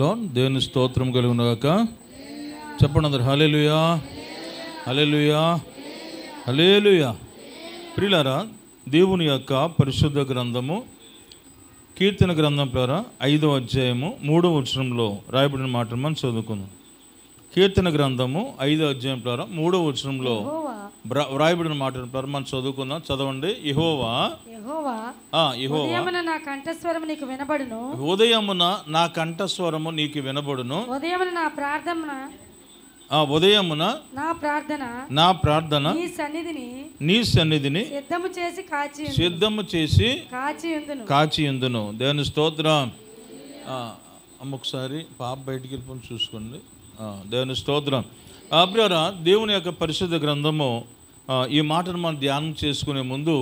lord దేవుని స్తోత్రం ఉండగాక చెప్పండి అందరు హలేలుయా హలేలుయా హలేలుయా ప్రిలారా దేవుని యొక్క పరిశుద్ధ గ్రంథము కీర్తన గ్రంథం ద్వారా ఐదవ అధ్యాయము మూడవ వచనంలో రాయబడిన మాట మనం చదువుకుందాం కీర్తన గ్రంథము ఐదో అధ్యాయం ప్రారం మూడో వచనంలో వ్రాయబడిన మాట ప్రారంభం మనం చదువుకుందాం చదవండి ఇహోవా ఉదయమున నా కంఠస్వరము నీకు వినబడును ఉదయమున నా కంఠస్వరము నీకు వినబడును ఉదయమున నా ప్రార్థన ఆ ఉదయమున నా ప్రార్థన నా ప్రార్థన నీ సన్నిధిని నీ సన్నిధిని సిద్ధము చేసి కాచి సిద్ధము చేసి కాచి కాచి ఎందును దేవుని స్తోత్రం ఒకసారి పాప బయటికి వెళ్ళిపోయి చూసుకోండి దేవుని స్తోత్రం అబ్రారా దేవుని యొక్క పరిశుద్ధ గ్రంథము ఈ మాటను మనం ధ్యానం చేసుకునే ముందు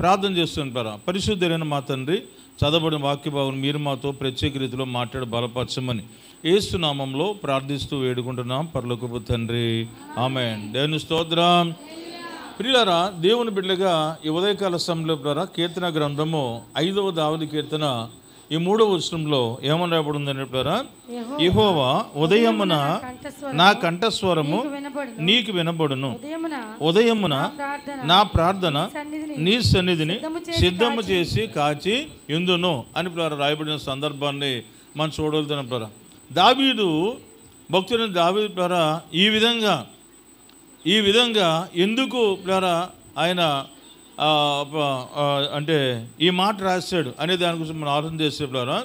ప్రార్థన చేస్తుంటారు పరిశుద్ధులైన మా తండ్రి చదవబడిన వాక్యభావం మీరు మాతో ప్రత్యేక రీతిలో మాట్లాడి బలపరచమని ఏసునామంలో ప్రార్థిస్తూ వేడుకుంటున్నాం పర్లకపు తండ్రి ఆమె దేవుని స్తోత్రం ప్రియులరా దేవుని బిడ్డగా ఈ ఉదయకాల సమయంలో కీర్తన గ్రంథము ఐదవ దావది కీర్తన ఈ మూడవ వచనంలో ఏమని రాబడిందని చెప్పారా యహోవా ఉదయమున నా కంఠస్వరము నీకు వినబడును ఉదయమున నా ప్రార్థన నీ సన్నిధిని సిద్ధము చేసి కాచి ఎందును అని రాయబడిన సందర్భాన్ని మనం చూడగలుగుతున్నప్పుడు దావీదు భక్తుని దావీ ద్వారా ఈ విధంగా ఈ విధంగా ఎందుకు ద్వారా ఆయన అంటే ఈ మాట రాశాడు అనే దాని గురించి మనం ఆలోచన ద్వారా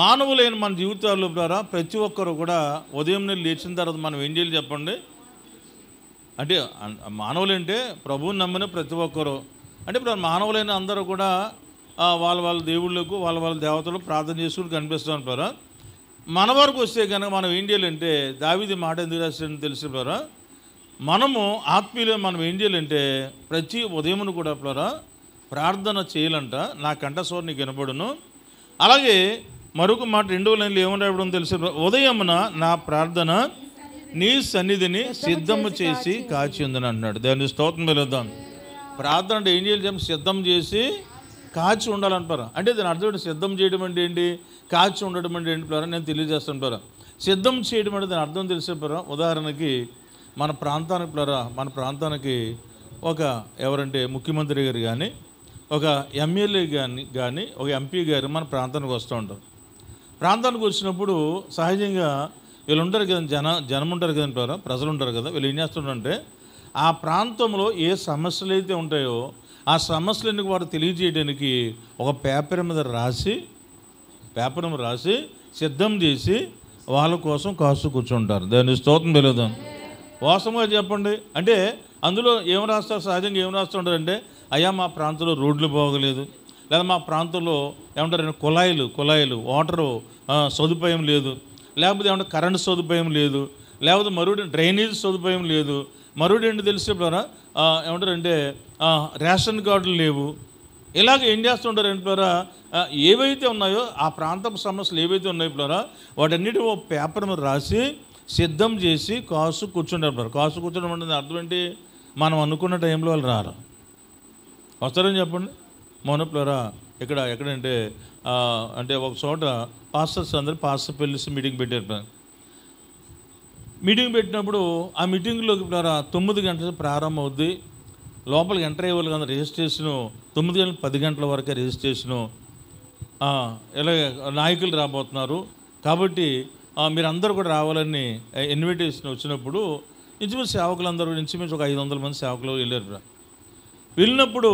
మానవులైన మన జీవితాల్లో ద్వారా ప్రతి ఒక్కరు కూడా ఉదయం నేను లేచిన తర్వాత మనం ఏం చేయాలి చెప్పండి అంటే మానవులు అంటే ప్రభువుని నమ్మిన ప్రతి ఒక్కరు అంటే ఇప్పుడు మానవులైన అందరూ కూడా వాళ్ళ వాళ్ళ దేవుళ్ళకు వాళ్ళ వాళ్ళ దేవతలు ప్రార్థన చేసుకుని కనిపిస్తూ ఉంటారా మన వరకు వస్తే కనుక మనం ఏం చేయాలంటే దావిది మాట ఎందుకు రాశాడని తెలిసిపోరా మనము ఆత్మీయులు మనం ఏం చేయాలంటే ప్రతి ఉదయమును కూడా అప్పుడరా ప్రార్థన చేయాలంట నా కంఠస్వర నీకు వినపడును అలాగే మరొక మాట రెండో లైన్లు ఏమని ఇవ్వడం తెలిసి ఉదయమున నా ప్రార్థన నీ సన్నిధిని సిద్ధము చేసి కాచి ఉందని అంటున్నాడు దాన్ని స్తోత్రం వెలుద్దాం ప్రార్థన అంటే ఏం చేయాలి సిద్ధం చేసి కాచి ఉండాలంటారు అంటే దాని అర్థం సిద్ధం చేయడం అంటే ఏంటి కాచి ఉండడం అంటే ఏంటి నేను తెలియజేస్తాను సిద్ధం చేయడం అంటే దాని అర్థం తెలిసే ఉదాహరణకి మన ప్రాంతానికి మన ప్రాంతానికి ఒక ఎవరంటే ముఖ్యమంత్రి గారు కానీ ఒక ఎమ్మెల్యే కానీ కానీ ఒక ఎంపీ గారు మన ప్రాంతానికి వస్తూ ఉంటారు ప్రాంతానికి వచ్చినప్పుడు సహజంగా వీళ్ళు ఉంటారు కదా జన జనం ఉంటారు కదా ప్రజలు ఉంటారు కదా వీళ్ళు ఏం చేస్తుంటారంటే ఆ ప్రాంతంలో ఏ సమస్యలు అయితే ఉంటాయో ఆ సమస్యలన్నీ వారు తెలియజేయడానికి ఒక పేపర్ మీద రాసి పేపర్ రాసి సిద్ధం చేసి వాళ్ళ కోసం కాసు కూర్చుంటారు దాన్ని స్తోత్రం తెలియదాను వాస్తవంగా చెప్పండి అంటే అందులో ఏం రాస్తారు సహజంగా ఏం రాస్తుంటారంటే అయ్యా మా ప్రాంతంలో రోడ్లు బాగలేదు లేదా మా ప్రాంతంలో ఏమంటారు కుళాయిలు కుళాయిలు వాటరు సదుపాయం లేదు లేకపోతే ఏమంటే కరెంటు సదుపాయం లేదు లేకపోతే మరుడు డ్రైనేజ్ సదుపాయం లేదు మరుడు ఏంటి తెలిసేపారా ఏమంటారు అంటే రేషన్ కార్డులు లేవు ఇలాగ ఏం చేస్తుంటారు ఏంటారా ఏవైతే ఉన్నాయో ఆ ప్రాంతపు సమస్యలు ఏవైతే ఉన్నాయో ఇప్పుడు వాటన్నిటి ఓ పేపర్ రాసి సిద్ధం చేసి కాసు కూర్చుంటారు కాసు కూర్చోడం అంటే అర్థం ఏంటి మనం అనుకున్న టైంలో వాళ్ళు రారు వస్తారని చెప్పండి మౌనప్లరా ఇక్కడ ఎక్కడంటే అంటే ఒక చోట పాస్టర్స్ అందరూ పాస్టర్ పెళ్ళిస్ మీటింగ్ పెట్టారు మీటింగ్ పెట్టినప్పుడు ఆ మీటింగ్లోకి ప్లరా తొమ్మిది గంటల ప్రారంభం అవుద్ది లోపలికి ఎంటర్ అయ్యే వాళ్ళు కదా రిజిస్ట్రేషను తొమ్మిది గంటల పది గంటల వరకే రిజిస్ట్రేషను ఇలా నాయకులు రాబోతున్నారు కాబట్టి మీరు అందరూ కూడా రావాలని ఇన్విటేషన్ వచ్చినప్పుడు ఇంచుమించు సేవకులందరూ ఇంచుమించు ఒక ఐదు వందల మంది సేవకులు వెళ్ళారు బ్రా వెళ్ళినప్పుడు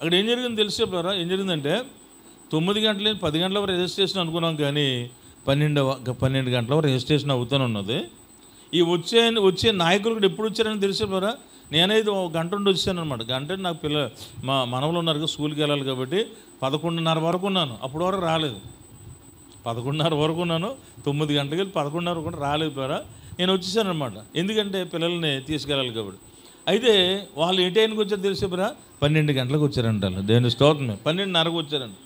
అక్కడ ఏం జరిగింది తెలిసే బ్రా ఏం జరిగిందంటే తొమ్మిది గంటల పది గంటల వరకు రిజిస్ట్రేషన్ అనుకున్నాం కానీ పన్నెండవ పన్నెండు గంటల రిజిస్ట్రేషన్ అవుతూనే ఉన్నది ఈ వచ్చే వచ్చే నాయకులు కూడా ఎప్పుడు వచ్చారని తెలిసేపోరా నేనైతే ఒక గంట ఉండి వచ్చానమాట గంట నాకు పిల్ల మా మనవలు ఉన్నారు స్కూల్కి వెళ్ళాలి కాబట్టి పదకొండున్నర వరకు ఉన్నాను అప్పుడు వరకు రాలేదు పదకొండున్నర వరకు ఉన్నాను తొమ్మిది గంటలకి వెళ్ళి పదకొండున్నర కూడా రాలేకపోయారా నేను వచ్చేసాను అనమాట ఎందుకంటే పిల్లల్ని తీసుకెళ్ళాలి కాబట్టి అయితే వాళ్ళు ఏ టైంకి వచ్చారు తెలిసేపురా పన్నెండు గంటలకు వచ్చారంట వాళ్ళు దేని స్టోర్ని పన్నెండున్నరకు వచ్చారంట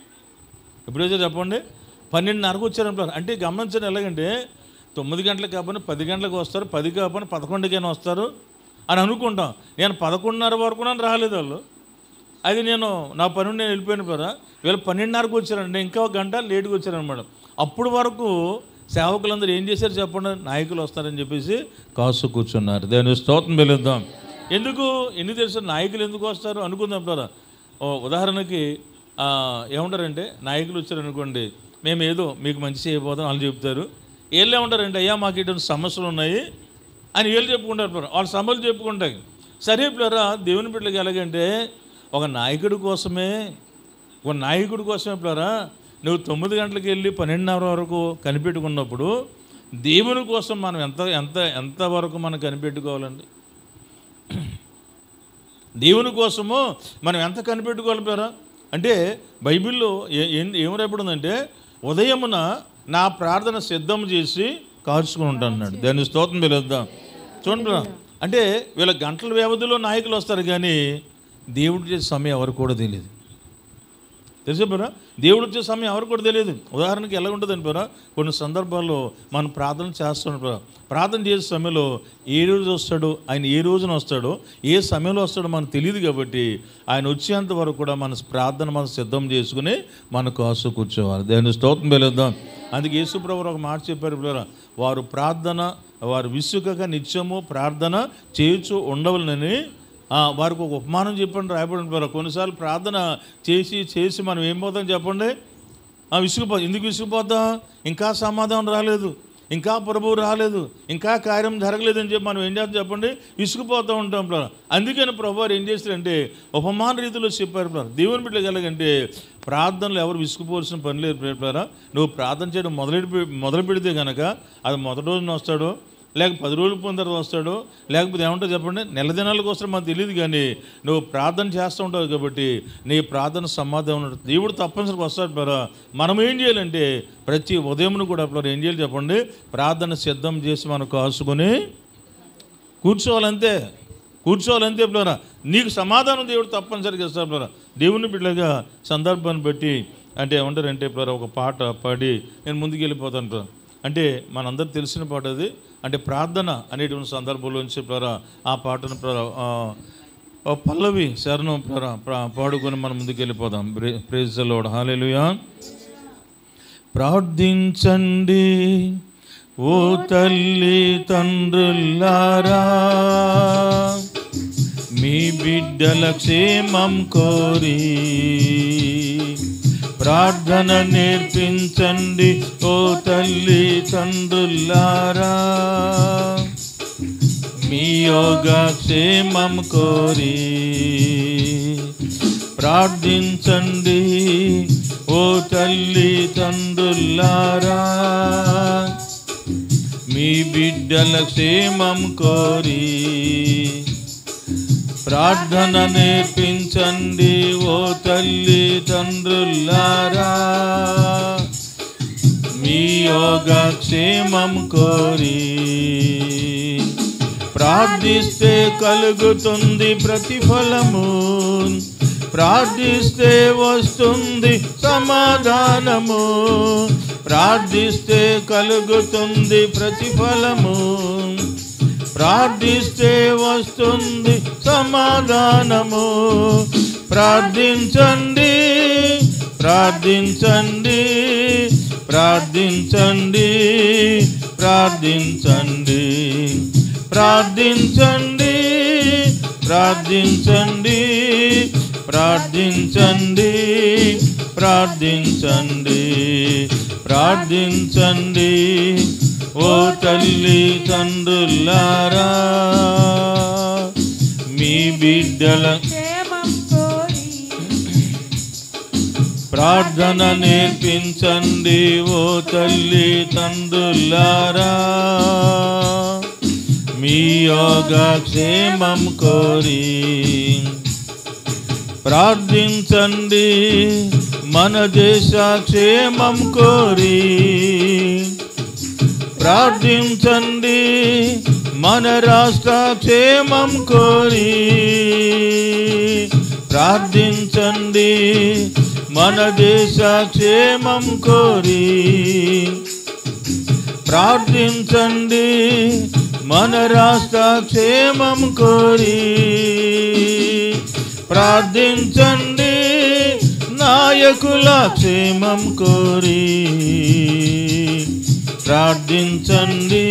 ఎప్పుడు వచ్చారు చెప్పండి పన్నెండున్నరకు వచ్చారంటారు అంటే గమనించడం ఎలాగంటే తొమ్మిది గంటలకు కాపని పది గంటలకు వస్తారు పది కాపని పదకొండుకైనా వస్తారు అని అనుకుంటాం నేను పదకొండున్నర వరకు రాలేదు వాళ్ళు అది నేను నా పని నేను వెళ్ళిపోయాను కదా వీళ్ళు పన్నెండున్నరకు వచ్చారండి ఇంకా ఒక గంట లేట్గా వచ్చారనమాట అప్పుడు వరకు సేవకులందరూ ఏం చేశారు చెప్పండి నాయకులు వస్తారని చెప్పేసి కాసు కూర్చున్నారు దాని స్తోత్రం వెళ్ళిద్దాం ఎందుకు ఎందుకు తెలుసు నాయకులు ఎందుకు వస్తారు అనుకుందాం కదా ఉదాహరణకి ఏముంటారంటే నాయకులు వచ్చారనుకోండి మేము ఏదో మీకు మంచి చేయబోతాం వాళ్ళు చెప్తారు వీళ్ళు ఏమంటారంటే అయ్యా మాకు ఇటువంటి సమస్యలు ఉన్నాయి అని వీళ్ళు చెప్పుకుంటారు వాళ్ళ సమస్యలు చెప్పుకుంటాయి సరే పిల్లరా దేవుని బిడ్డలకి ఎలాగంటే ఒక నాయకుడి కోసమే ఒక నాయకుడి కోసమే ప్లరా నువ్వు తొమ్మిది గంటలకు వెళ్ళి పన్నెండున్నర వరకు కనిపెట్టుకున్నప్పుడు దేవుని కోసం మనం ఎంత ఎంత ఎంతవరకు మనం కనిపెట్టుకోవాలండి దేవుని కోసము మనం ఎంత కనిపెట్టుకోవాలి ప్లరా అంటే బైబిల్లో ఏం ఏం ఉదయమున నా ప్రార్థన సిద్ధం చేసి కాల్చుకుని ఉంటాను దాన్ని స్తోత్రం పిలుద్దాం చూడండి అంటే వీళ్ళ గంటల వ్యవధిలో నాయకులు వస్తారు కానీ దేవుడు చేసే సమయం ఎవరికి కూడా తెలియదు తెలుసా పోరా దేవుడు వచ్చే సమయం ఎవరికి కూడా తెలియదు ఉదాహరణకి ఎలా ఉంటుందని పోరా కొన్ని సందర్భాల్లో మనం ప్రార్థన చేస్తున్నాం ప్రార్థన చేసే సమయంలో ఏ రోజు వస్తాడో ఆయన ఏ రోజున వస్తాడో ఏ సమయంలో వస్తాడో మనకు తెలియదు కాబట్టి ఆయన వచ్చేంత వరకు కూడా మన ప్రార్థన మనం సిద్ధం చేసుకుని మన కాసు కూర్చోవాలి దాన్ని స్తోత్రం పెలుద్దాం అందుకే యేసుప్రభు ఒక మాట చెప్పారు పిల్లరా వారు ప్రార్థన వారు విసుకగా నిత్యము ప్రార్థన చేయొచ్చు ఉండవలనని వారికి ఒక ఉపమానం చెప్పండి రాయబడి కొన్నిసార్లు ప్రార్థన చేసి చేసి మనం ఏం పోతాం చెప్పండి విసుగుపో ఎందుకు విసుగుపోతాం ఇంకా సమాధానం రాలేదు ఇంకా ప్రభువు రాలేదు ఇంకా కార్యం జరగలేదని చెప్పి మనం ఏం చేస్తాం చెప్పండి విసుగుపోతూ ఉంటాం అందుకని ప్రభు ఏం చేస్తారంటే ఉపమాన రీతిలో చెప్పారు ప్లాన్ దేవుని బిడ్డలు కలగంటే ప్రార్థనలు ఎవరు విసుగుపోవాల్సిన పని లేదు నువ్వు ప్రార్థన చేయడం మొదలెడి మొదలు పెడితే కనుక అది మొదటి రోజున వస్తాడు లేకపోతే పది రోజులు పోయిన తర్వాత వస్తాడు లేకపోతే ఏమంటో చెప్పండి నెల దినాలకు వస్తాడు మాకు తెలియదు కానీ నువ్వు ప్రార్థన చేస్తూ ఉంటావు కాబట్టి నీ ప్రార్థన సమాధానం ఉంటుంది దేవుడు తప్పనిసరికి వస్తాడు పరా మనం ఏం చేయాలంటే ప్రతి ఉదయం కూడా అప్పుడు ఏం చేయాలి చెప్పండి ప్రార్థన సిద్ధం చేసి మనం కాసుకొని కూర్చోవాలంతే కూర్చోవాలంతే ప్లరా నీకు సమాధానం దేవుడు తప్పనిసరిగా ఇస్తాడు ప్లరా దేవుని బిడ్డగా సందర్భాన్ని బట్టి అంటే ఏమంటారంటే ఇప్పుడు ఒక పాట పాడి నేను ముందుకు వెళ్ళిపోతాను అంటే మనందరు తెలిసిన పాట అది అంటే ప్రార్థన అనేటువంటి సందర్భంలోంచి ప్రారా ఆ పాటను పల్లవి శరణం పాడుకొని మనం ముందుకు వెళ్ళిపోదాం ప్రేజ్ లోడ్ హాలేలుయా ప్రార్థించండి ఓ తల్లి తండ్రులారా మీ బిడ్డల క్షేమం కోరి ప్రార్థన నేర్పించండి ఓ తల్లి తండ్రులారా మీ యోగ క్షేమం కోరి ప్రార్థించండి ఓ తల్లి తండ్రులారా మీ బిడ్డల క్షేమం కోరి ప్రార్థన నేర్పించండి ఓ తల్లి తండ్రులారా మీ యోగక్షేమం కోరి ప్రార్థిస్తే కలుగుతుంది ప్రతిఫలము ప్రార్థిస్తే వస్తుంది సమాధానము ప్రార్థిస్తే కలుగుతుంది ప్రతిఫలము ప్రార్థిస్తే వస్తుంది సమాధానము ప్రార్థించండి ప్రార్థించండి ప్రార్థించండి ప్రార్థించండి ప్రార్థించండి ప్రార్థించండి ప్రార్థించండి ప్రార్థించండి ప్రార్థించండి ఓ తల్లి తండ్రులారా మీ బిడ్డల ప్రార్థన నేర్పించండి ఓ తల్లి తండ్రులారా మీ యోగక్షేమం కోరి ప్రార్థించండి మన దేశ క్షేమం కోరి ప్రార్థించండి మన రాష్ట్ర క్షేమం కోరి ప్రార్థించండి మన దేశ క్షేమం కోరి ప్రార్థించండి మన రాష్ట్ర క్షేమం కోరి ప్రార్థించండి నాయకుల క్షేమం కోరి ప్రార్థించండి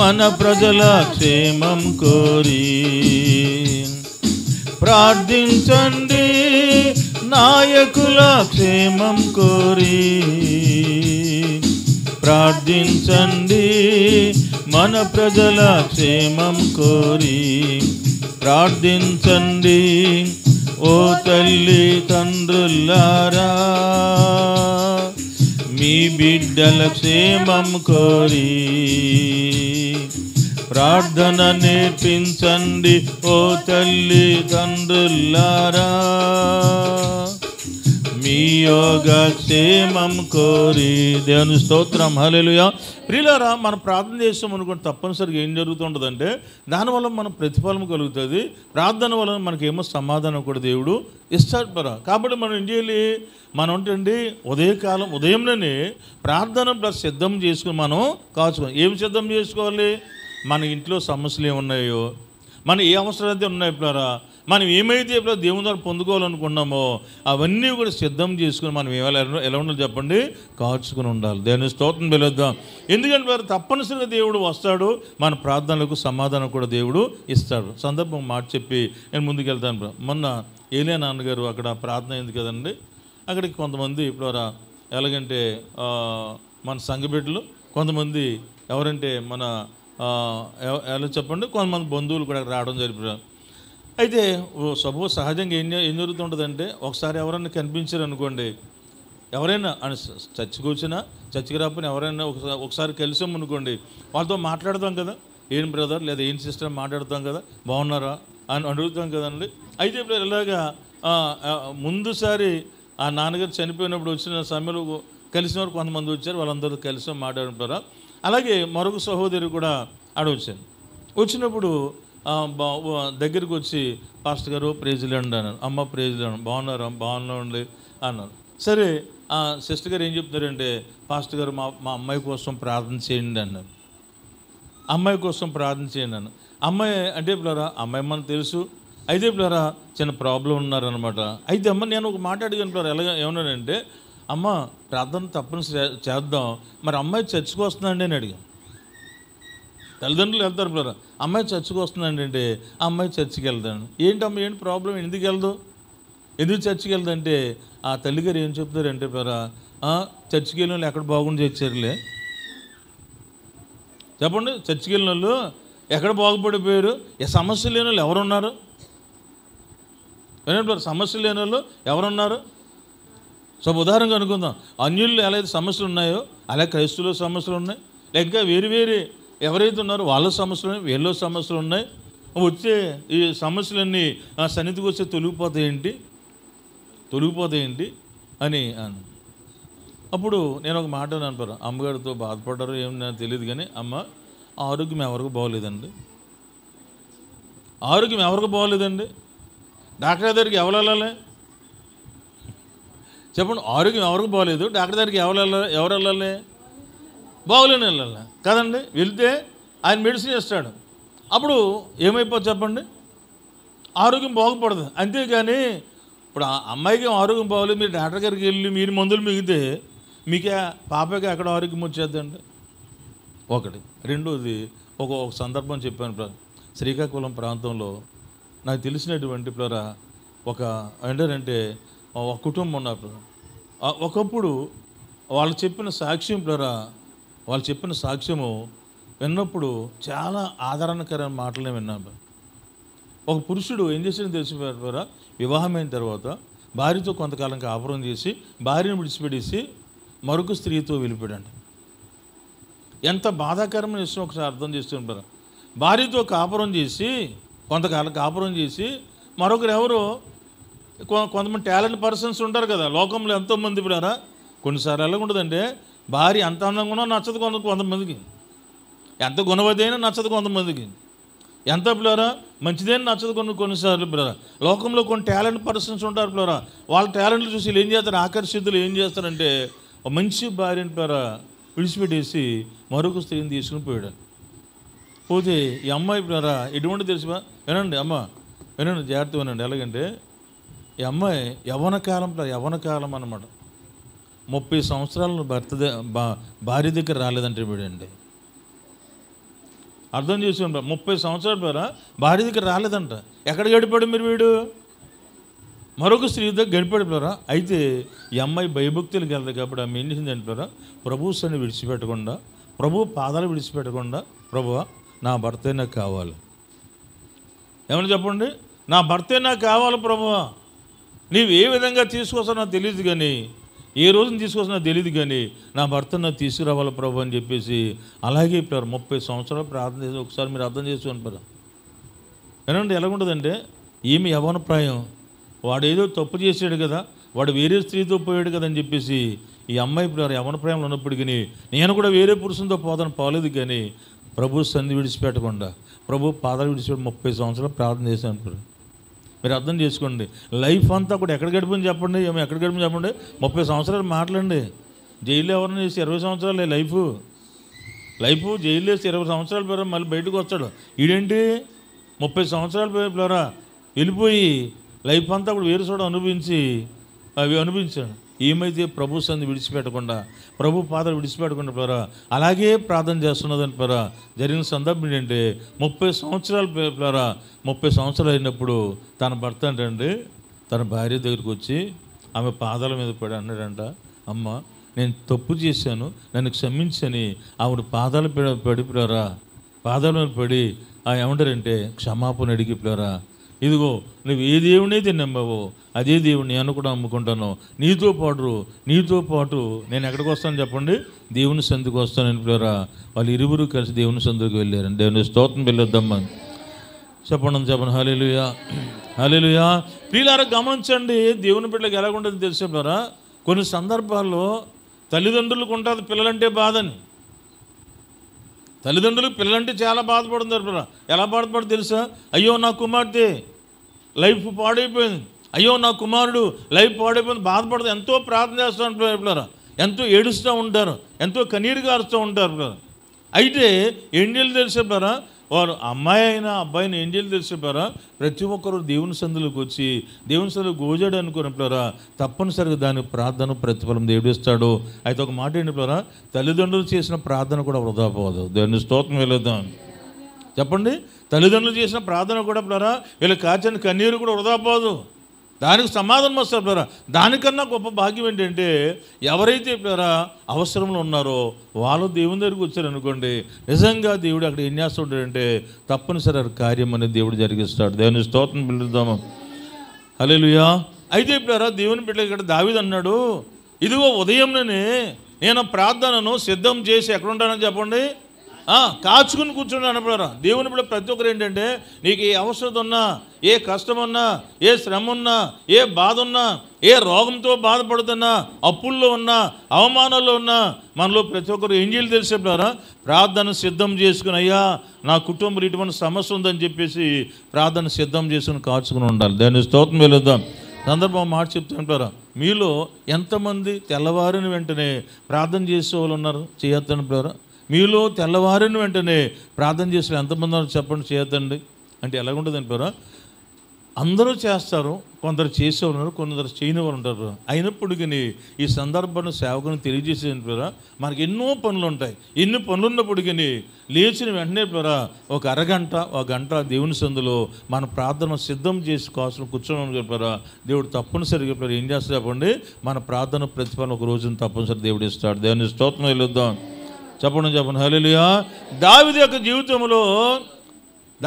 మన ప్రజల క్షేమం కోరి ప్రార్థించండి నాయకుల క్షేమం కోరి ప్రార్థించండి మన ప్రజల క్షేమం కోరి ప్రార్థించండి ఓ తల్లి తండ్రులారా మీ బిడ్డల క్షేమం కోరి ప్రార్థన నేర్పించండి ఓ తల్లి తండ్రులారా మీ కోరి దేవుని స్తోత్రం హలేలుయా ప్రియులారా మనం ప్రార్థన చేస్తాం అనుకోండి తప్పనిసరిగా ఏం జరుగుతుంటుందంటే దానివల్ల మనం ప్రతిఫలం కలుగుతుంది ప్రార్థన వల్ల మనకేమో సమాధానం కూడా దేవుడు ఇస్తాడు కాబట్టి మనం ఏం చేయాలి మనం ఏంటండి ఉదయకాలం ఉదయంలోనే ప్రార్థన ప్లస్ సిద్ధం చేసుకుని మనం కాచుకోవాలి ఏం సిద్ధం చేసుకోవాలి మన ఇంట్లో సమస్యలు ఏమున్నాయో మన ఏ అవసరాలు అయితే ఉన్నాయి ప్లారా మనం ఏమైతే ఎప్పుడో దేవుని ద్వారా పొందుకోవాలనుకున్నామో అవన్నీ కూడా సిద్ధం చేసుకుని మనం ఎలా ఎలా ఉండాలి చెప్పండి కాచుకుని ఉండాలి దేవుని స్తోత్రం పిలుద్దాం ఎందుకంటే వారు తప్పనిసరిగా దేవుడు వస్తాడు మన ప్రార్థనలకు సమాధానం కూడా దేవుడు ఇస్తాడు సందర్భం మాట చెప్పి నేను ముందుకు వెళ్తాను మొన్న ఏలే నాన్నగారు అక్కడ ప్రార్థన అయింది కదండి అక్కడికి కొంతమంది ఇప్పుడు ఎలాగంటే మన సంఘబిడ్డలు కొంతమంది ఎవరంటే మన ఎలా చెప్పండి కొంతమంది బంధువులు కూడా రావడం జరిపారు అయితే సభ సహజంగా ఏం ఏం జరుగుతుంటుందంటే ఒకసారి ఎవరైనా కనిపించారు అనుకోండి ఎవరైనా చర్చికి వచ్చినా చర్చికి రాకపోయినా ఎవరైనా ఒకసారి ఒకసారి కలిసాం అనుకోండి వాళ్ళతో మాట్లాడతాం కదా ఏం బ్రదర్ లేదా ఏం సిస్టర్ మాట్లాడతాం కదా బాగున్నారా అని అడుగుతాం కదండి అయితే ఇప్పుడు ఇలాగా ముందుసారి ఆ నాన్నగారు చనిపోయినప్పుడు వచ్చిన సమయంలో కలిసిన వారు కొంతమంది వచ్చారు వాళ్ళందరూ కలిసి మాట్లాడుతారా అలాగే మరొక సహోదరి కూడా ఆడ వచ్చాను వచ్చినప్పుడు దగ్గరికి వచ్చి పాస్టర్ గారు ప్రేజులండి అన్నారు అమ్మ ప్రేజులండి బాగున్నారు బాగున్నాండి అన్నారు సరే సిస్టర్ గారు ఏం చెప్తున్నారంటే పాస్టర్ గారు మా మా అమ్మాయి కోసం ప్రార్థన చేయండి అన్నారు అమ్మాయి కోసం ప్రార్థన చేయండి అన్న అమ్మాయి అంటే పిల్లరా అమ్మాయి మనకు తెలుసు అయితే పిల్లరా చిన్న ప్రాబ్లం ఉన్నారనమాట అయితే అమ్మ నేను ఒక మాట అడిగాను పిల్లరా ఎలాగ ఏమన్నానంటే అమ్మ ప్రార్థన తప్పని చేద్దాం మరి అమ్మాయి చర్చకు వస్తుందండి అని అడిగాను తల్లిదండ్రులు వెళ్తారు పిల్లలు అమ్మాయి చర్చికి వస్తుందండి అంటే ఆ అమ్మాయి చర్చికి వెళ్తాను అమ్మాయి ఏంటి ప్రాబ్లం ఎందుకు వెళ్దు ఎందుకు చర్చికి అంటే ఆ తల్లిగారు ఏం చెప్తారంటే పిల్లరా చర్చికి వెళ్ళిన వాళ్ళు ఎక్కడ బాగుండి చచ్చారులే చెప్పండి చర్చికి వెళ్ళిన వాళ్ళు ఎక్కడ బాగుపడిపోయారు ఏ సమస్య లేని వాళ్ళు ఎవరున్నారు ఏంటంటారు సమస్య లేని వాళ్ళు ఎవరున్నారు సో ఉదాహరణగా అనుకుందాం అన్యుల్లో ఎలా అయితే సమస్యలు ఉన్నాయో అలా క్రైస్తువులో సమస్యలు ఉన్నాయి లేక వేరు వేరే ఎవరైతే ఉన్నారో వాళ్ళ సమస్యలు వీళ్ళ సమస్యలు ఉన్నాయి వచ్చే ఈ సమస్యలన్నీ ఆ సన్నిధికి వచ్చే తొలగిపోతాయేంటి తొలగిపోతాయేంటి అని అను అప్పుడు నేను ఒక మాట అనిపారు అమ్మగారితో బాధపడ్డారు ఏమి నాకు తెలియదు కానీ అమ్మ ఆరోగ్యం ఎవరికి బాగోలేదండి ఆరోగ్యం ఎవరికి బాగోలేదండి డాక్టర్ దగ్గరికి ఎవరు వెళ్ళాలి చెప్పండి ఆరోగ్యం ఎవరికి బాగోలేదు డాక్టర్ దగ్గరికి ఎవరు వెళ్ళాలి ఎవరు వెళ్ళాలి బాగోలేని వెళ్ళాలి కదండి వెళ్తే ఆయన మెడిసిన్ చేస్తాడు అప్పుడు ఏమైపోతుంది చెప్పండి ఆరోగ్యం బాగుపడదు అంతేగాని ఇప్పుడు ఆ అమ్మాయికి ఆరోగ్యం బాగోలేదు మీరు డాక్టర్ గారికి వెళ్ళి మీరు మందులు మిగితే మీకే పాపకి ఎక్కడ ఆరోగ్యం వచ్చేద్దండి ఒకటి రెండోది ఒక ఒక సందర్భం చెప్పాను శ్రీకాకుళం ప్రాంతంలో నాకు తెలిసినటువంటి ప్లరా ఒక ఏంటంటే ఒక కుటుంబం ఉన్నారు ఒకప్పుడు వాళ్ళు చెప్పిన సాక్ష్యం ప్లరా వాళ్ళు చెప్పిన సాక్ష్యము విన్నప్పుడు చాలా ఆదరణకరమైన మాటలనే విన్నాను ఒక పురుషుడు ఏం చేసాడో తెలిసిపోయారా వివాహమైన తర్వాత భార్యతో కొంతకాలం కాపురం చేసి భార్యను విడిచిపెడేసి మరొక స్త్రీతో వెళ్ళిపోయాడు ఎంత బాధాకరమైన విషయం ఒకసారి అర్థం ఉంటారు భార్యతో కాపురం చేసి కొంతకాలం కాపురం చేసి మరొకరు ఎవరు కొంతమంది టాలెంట్ పర్సన్స్ ఉంటారు కదా లోకంలో ఎంతోమంది ఇప్పుడు కొన్నిసార్లు ఎలా ఉండదంటే భార్య ఎంత అందంగా ఉన్నా నచ్చదు కొంత కొంతమందికి ఎంత అయినా నచ్చదు కొంతమందికి ఎంత పిల్లరా మంచిదేనా నచ్చదు కొన్ని కొన్నిసార్లు పిల్లరా లోకంలో కొన్ని టాలెంట్ పర్సన్స్ ఉంటారు పిల్లరా వాళ్ళ టాలెంట్లు చూసి ఏం చేస్తారు ఆకర్షితులు ఏం చేస్తారంటే ఒక మంచి భార్యని పిల్లరా విడిచిపెట్టేసి మరొక స్త్రీని తీసుకుని పోయాడు పోతే ఈ అమ్మాయి పిల్లరా ఎటువంటి తెలుసుమా వినండి అమ్మ వినండి జాగ్రత్త వినండి ఎలాగంటే ఈ అమ్మాయి యవన కాలం యవన కాలం అనమాట ముప్పై సంవత్సరాలు భర్త భార్య దగ్గర రాలేదంటే వీడండి అర్థం ఉంటా ముప్పై సంవత్సరాల ద్వారా భార్య దగ్గర రాలేదంట ఎక్కడ గడిపాడు మీరు వీడు మరొక స్త్రీ దగ్గర గడిపడిపోరా అయితే ఈ అమ్మాయి భయభక్తులు గెలదు కాబట్టి ఆమె ఏం చేసింది అంటారా ప్రభు సన్ని విడిచిపెట్టకుండా ప్రభు పాదాలు విడిచిపెట్టకుండా ప్రభు నా భర్తే నాకు కావాలి ఏమని చెప్పండి నా భర్తే నాకు కావాలి ప్రభు నీవు ఏ విధంగా తీసుకొస్తా నాకు తెలియదు కానీ ఏ రోజున తీసుకొస్తున్నా తెలియదు కానీ నా భర్త నాకు తీసుకురావాలి ప్రభు అని చెప్పేసి అలాగే ఇప్పుడు ముప్పై సంవత్సరాలు ప్రార్థన చేసి ఒకసారి మీరు అర్థం చేసుకోండి పద ఏనండి ఎలాగుంటుందంటే ఈమె యవనప్రాయం వాడేదో తప్పు చేసాడు కదా వాడు వేరే స్త్రీతో పోయాడు కదా అని చెప్పేసి ఈ అమ్మాయి ఇప్పుడు యవన ప్రేమలో ఉన్నప్పటికీ నేను కూడా వేరే పురుషులతో పోదని పోలేదు కానీ ప్రభు సంధి విడిచిపెట్టకుండా ప్రభు పాదాలు విడిచిపెట్టి ముప్పై సంవత్సరాలు ప్రార్థన చేశాను మీరు అర్థం చేసుకోండి లైఫ్ అంతా కూడా ఎక్కడ గడిపని చెప్పండి ఏమి ఎక్కడ గడిపని చెప్పండి ముప్పై సంవత్సరాలు మాట్లాడండి జైల్లో ఎవరిని చేసి ఇరవై సంవత్సరాలు లైఫ్ లైఫ్ జైల్లో వేసి ఇరవై సంవత్సరాల పేరు మళ్ళీ బయటకు వస్తాడు ఈడేంటి ముప్పై సంవత్సరాల పేర వెళ్ళిపోయి లైఫ్ అంతా కూడా వేరు చూడ అనుభవించి అవి అనుభవించాడు ఏమైతే ప్రభు సంది విడిచిపెట్టకుండా ప్రభు పాత్ర విడిచిపెట్టకుండా ప్లరా అలాగే ప్రార్థన చేస్తున్నదని ప్లరా జరిగిన సందర్భం ఏంటంటే ముప్పై సంవత్సరాలు ప్లరా ముప్పై సంవత్సరాలు అయినప్పుడు తన భర్త అంటే తన భార్య దగ్గరికి వచ్చి ఆమె పాదాల మీద పడి అన్నాడంట అమ్మ నేను తప్పు చేశాను నన్ను క్షమించని ఆవిడ పాదాల పడిపోరా పాదాల మీద పడి ఏమంటారంటే క్షమాపణ అడిగిపోరా ఇదిగో నువ్వు ఏ అయితే నమ్మావో అదే దేవుని నేను కూడా నమ్ముకుంటాను నీతో పాటు నీతో పాటు నేను ఎక్కడికి వస్తాను చెప్పండి దేవుని సందుకు వస్తాను పిల్లరా వాళ్ళు ఇరువురు కలిసి దేవుని సందుకు వెళ్ళారు దేవుని స్తోత్రం వెళ్ళొద్దమ్మా చెప్పండి చెప్పండి హలేలుయా హలేలుయా పిల్లర గమనించండి దేవుని బిడ్డలకు ఎలాగుంటుంది తెలిసే పిల్లరా కొన్ని సందర్భాల్లో తల్లిదండ్రులకు ఉంటుంది పిల్లలంటే బాధని తల్లిదండ్రులు పిల్లలంటే చాలా బాధపడుతుంది ఎలా బాధపడు తెలుసా అయ్యో నా కుమార్తె లైఫ్ పాడైపోయింది అయ్యో నా కుమారుడు లైఫ్ పాడైపోయింది బాధపడదు ఎంతో ప్రార్థన చేస్తూ ఉంటారు ఎంతో ఏడుస్తూ ఉంటారు ఎంతో కన్నీరు కారుస్తూ ఉంటారు అయితే ఏంజలు తెలిసేపారా వారు అమ్మాయి అయినా అబ్బాయిని ఏంజలు తెలిసేపారా ప్రతి ఒక్కరు దేవుని సందులకు వచ్చి దేవుని సందులు గోజాడు అనుకున్నప్పుడారా తప్పనిసరిగా దాని ప్రార్థన ప్రతిఫలం దేవుడు ఇస్తాడు అయితే ఒక మాట ఏంటిపోరా తల్లిదండ్రులు చేసిన ప్రార్థన కూడా వృధా పోదు దాన్ని స్తోత్రం వెళ్ళొద్దాం చెప్పండి తల్లిదండ్రులు చేసిన ప్రార్థన కూడా ప్లరా వీళ్ళు కాచిన కన్నీరు కూడా వృధాపోదు దానికి సమాధానం వస్తారు ప్లరా దానికన్నా గొప్ప భాగ్యం ఏంటంటే ఎవరైతే ప్లరా అవసరంలో ఉన్నారో వాళ్ళు దేవుని దగ్గరికి వచ్చారనుకోండి నిజంగా దేవుడు అక్కడ విన్యాసం ఉంటాడంటే తప్పనిసరి కార్యం అనేది దేవుడు జరిగిస్తాడు దేవుని స్తోత్రం పిలుద్దాము హలేలుయా అయితే ప్లరా దేవుని బిడ్డ ఇక్కడ దావిది అన్నాడు ఇదిగో ఉదయంలోనే నేను ప్రార్థనను సిద్ధం చేసి ఉంటానని చెప్పండి కాచుకుని కూర్చున్నాను అనబడారా దేవుని ఇప్పుడు ప్రతి ఒక్కరు ఏంటంటే నీకు ఏ అవసరం ఉన్నా ఏ కష్టం ఉన్నా ఏ శ్రమ ఉన్నా ఏ బాధ ఉన్నా ఏ రోగంతో బాధపడుతున్నా అప్పుల్లో ఉన్నా అవమానాల్లో ఉన్నా మనలో ప్రతి ఒక్కరు ఏం చేయాలి తెలిసేప్పుడారా ప్రార్థన సిద్ధం చేసుకుని అయ్యా నా కుటుంబం ఇటువంటి సమస్య ఉందని చెప్పేసి ప్రార్థన సిద్ధం చేసుకుని కాచుకుని ఉండాలి దాన్ని స్తోత్రం వెళుద్దాం సందర్భం మాట చెప్తుంటారా మీలో ఎంతమంది తెల్లవారిని వెంటనే ప్రార్థన చేసే వాళ్ళు ఉన్నారు చేయొద్దని మీలో తెల్లవారిన వెంటనే ప్రార్థన చేసిన ఎంతమంది చెప్పండి చేయొద్దండి అంటే ఎలాగుంటుందని పేరు అందరూ చేస్తారు కొందరు చేసే ఉన్నారు కొందరు చేయని వారు ఉంటారు అయినప్పటికీ ఈ సందర్భాన్ని సేవకుని తెలియజేసే పేరా మనకి ఎన్నో పనులు ఉంటాయి ఎన్ని పనులు ఉన్నప్పటికీ లేచిన వెంటనే పేరా ఒక అరగంట ఒక గంట దేవుని సందులో మన ప్రార్థన సిద్ధం చేసి చేసుకోవాల్సిన కూర్చోమని చెప్పారా దేవుడు తప్పనిసరి చెప్పారు ఏం చేస్తారు చెప్పండి మన ప్రార్థన ప్రతిఫలం ఒక రోజున తప్పనిసరి దేవుడు ఇస్తాడు దేవుని స్తోత్రం వెళ్ళొద్దాం చెప్పండి చెప్పండి హలిలియా దావిది యొక్క జీవితంలో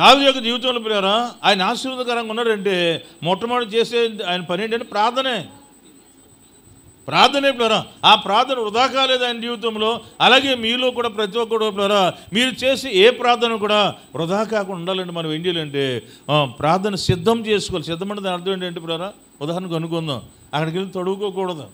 దావిది యొక్క జీవితంలో పిల్లరా ఆయన ఆశీర్వదకరంగా ఉన్నాడంటే మొట్టమొదటి చేసే ఆయన పని ఏంటంటే ప్రార్థనే ప్రార్థనే పిల్లరా ఆ ప్రార్థన వృధా కాలేదు ఆయన జీవితంలో అలాగే మీలో కూడా ప్రతి ఒక్కరు పిల్లరా మీరు చేసే ఏ ప్రార్థన కూడా వృధా కాకుండా ఉండాలంటే మనం ఏం చేయాలంటే ప్రార్థన సిద్ధం చేసుకోవాలి సిద్ధం అంటే దాని అర్థం ఏంటంటే పిల్లరా ఉదాహరణకు అనుకుందాం అక్కడికి వెళ్ళి తొడుగుకోకూడదు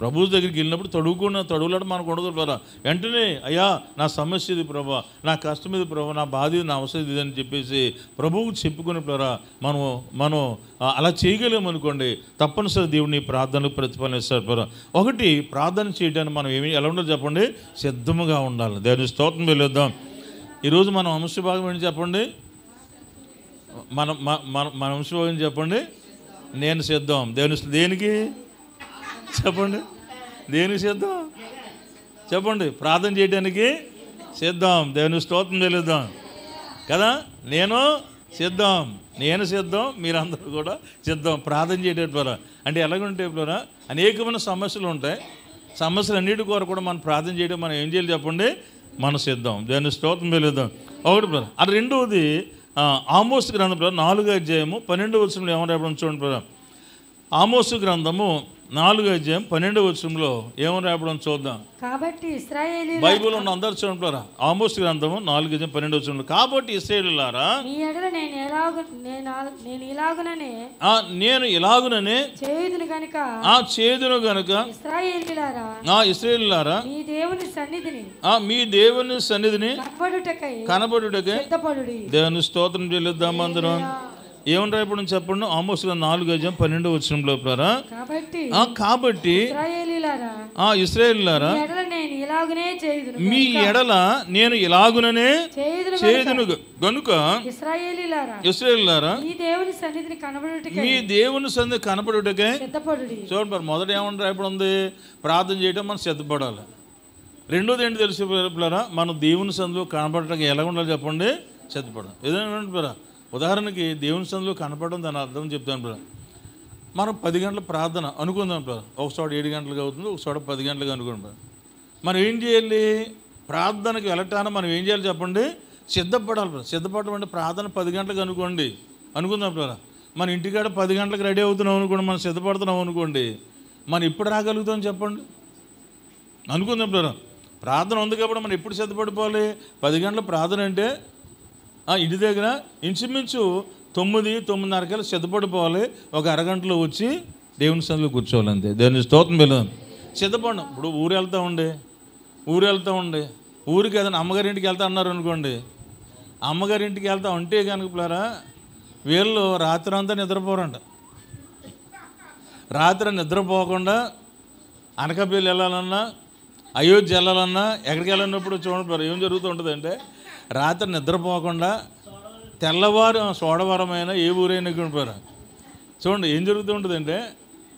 ప్రభు దగ్గరికి వెళ్ళినప్పుడు తడుగుకున్న తడువులాడు మనకు ఉండదు ప్రభా వెంటనే అయ్యా నా సమస్య ఇది ప్రభా నా కష్టం ఇది ప్రభా నా బాధ ఇది నా అవసరం ఇది అని చెప్పేసి ప్రభువుకు చెప్పుకునే ప్రభా మనం మనం అలా చేయగలిగాం అనుకోండి తప్పనిసరి దేవుడిని ప్రార్థనకు ప్రతిఫలిస్తారు ప్రభా ఒకటి ప్రార్థన చేయడానికి మనం ఏమి ఎలా ఉండాలి చెప్పండి సిద్ధముగా ఉండాలి దాని స్తోత్రం వెళ్ళొద్దాం ఈరోజు మనం అంశభాగం ఏంటి చెప్పండి మనం మన మన అంశభాగం చెప్పండి నేను సిద్ధం దేని దేనికి చెప్పండి దేని సిద్ధం చెప్పండి ప్రార్థన చేయడానికి సిద్ధం దేవుని స్తోత్రం తెలుద్దాం కదా నేను సిద్ధం నేను సిద్ధం మీరందరూ కూడా సిద్ధం ప్రార్థన చేయటం అంటే ఎలాగుంటే ద్వారా అనేకమైన సమస్యలు ఉంటాయి సమస్యలు అన్నిటి కొరకు కూడా మనం ప్రార్థన చేయడం మనం ఏం చేయాలి చెప్పండి మన సిద్ధం దేని స్తోత్రం వెలుద్దాం ఒకటి ఆ అది రెండవది ఆమోస్ గ్రంథం నాలుగో అధ్యాయము పన్నెండవ వర్షంలో ఏమన్నా చూడండి ప్రధాన ఆమోసు గ్రంథము నాలుగు అధ్యాయం పన్నెండవ వచనంలో ఏమని రాయబడం చూద్దాం కాబట్టి ఇస్రాయేలీ బైబుల్ ఉన్న అందరు చూడండిరా ఆమోస్ గ్రంథము నాలుగు అధ్యాయం పన్నెండు వచనంలో కాబట్టి ఇస్రాయేలులారా మీ ఎడల నేను ఎలాగు నేను ఇలాగుననే ఆ నేను ఇలాగుననే చేయుదును గనుక ఆ చేయుదును గనుక ఇస్రాయేలులారా ఆ ఇస్రాయేలులారా మీ దేవుని సన్నిధిని ఆ మీ దేవుని సన్నిధిని కనబడుటకై కనబడుటకై సిద్ధపడుడి దేవుని స్తోత్రం చెల్లిద్దాం అందరం ఏమని రాయబడి చెప్పండి ఆమోస్ నాలుగు అధ్యాయం పన్నెండు వచ్చిన ప్రారా కాబట్టి కాబట్టి ఆ మీ ఎడల నేను ఇలాగుననే చేదును గనుక ఇస్రాయేలులారా మీ దేవుని మీ దేవుని సన్నిధి కనపడుటకే చూడండి మొదట ఏమని ఇప్పుడు ఉంది ప్రార్థన చేయడం మనం సిద్ధపడాలి రెండోది ఏంటి తెలిసి మనం దేవుని సందులో కనపడటం ఎలా ఉండాలి చెప్పండి సిద్ధపడాలి ఏదైనా ఉదాహరణకి దేవుని సందులో కనపడడం దాని అర్థం చెప్తాను బ్రదర్ మనం పది గంటల ప్రార్థన అనుకుందాం బ్రదర్ ఒక చోట ఏడు గంటలుగా అవుతుంది ఒక చోట పది గంటలకు అనుకోండి బ్రదర్ మనం ఏం చేయాలి ప్రార్థనకి వెళ్ళటానికి మనం ఏం చేయాలి చెప్పండి సిద్ధపడాలి బ్రదర్ సిద్ధపడడం అంటే ప్రార్థన పది గంటలకు అనుకోండి అనుకుందాం బ్రదర్ మన ఇంటికాడ పది గంటలకు రెడీ అవుతున్నాం అనుకోండి మనం సిద్ధపడుతున్నాం అనుకోండి మనం ఇప్పుడు రాగలుగుతాం చెప్పండి అనుకుందాం బ్రదర్ ప్రార్థన ఉంది కాబట్టి మనం ఎప్పుడు సిద్ధపడిపోవాలి పది గంటల ప్రార్థన అంటే ఇంటి దగ్గర ఇంచుమించు తొమ్మిది తొమ్మిదిన్నరకల్లా సిద్ధపడిపోవాలి ఒక అరగంటలో వచ్చి దేవుని సందులో కూర్చోవాలి అంతే దేవుని స్తోత్రం వెళ్ళాను సిద్ధపడడం ఇప్పుడు ఊరు వెళ్తూ ఉండే ఊరు వెళ్తూ ఉండే ఊరికి ఏదైనా అమ్మగారింటికి వెళ్తా అన్నారు అనుకోండి అమ్మగారింటికి వెళ్తా ఉంటే కనుక పిల్లరా వీళ్ళు రాత్రి అంతా నిద్రపోరంట రాత్రి నిద్రపోకుండా అనకాపల్లి వెళ్ళాలన్నా అయోధ్య వెళ్ళాలన్నా ఎక్కడికి వెళ్ళినప్పుడు చూడండి ఏం జరుగుతూ ఉంటుందంటే రాత్రి నిద్రపోకుండా తెల్లవారు సోడవరమైన ఏ ఊరైనా కొనిపోయారు చూడండి ఏం జరుగుతుంటుందంటే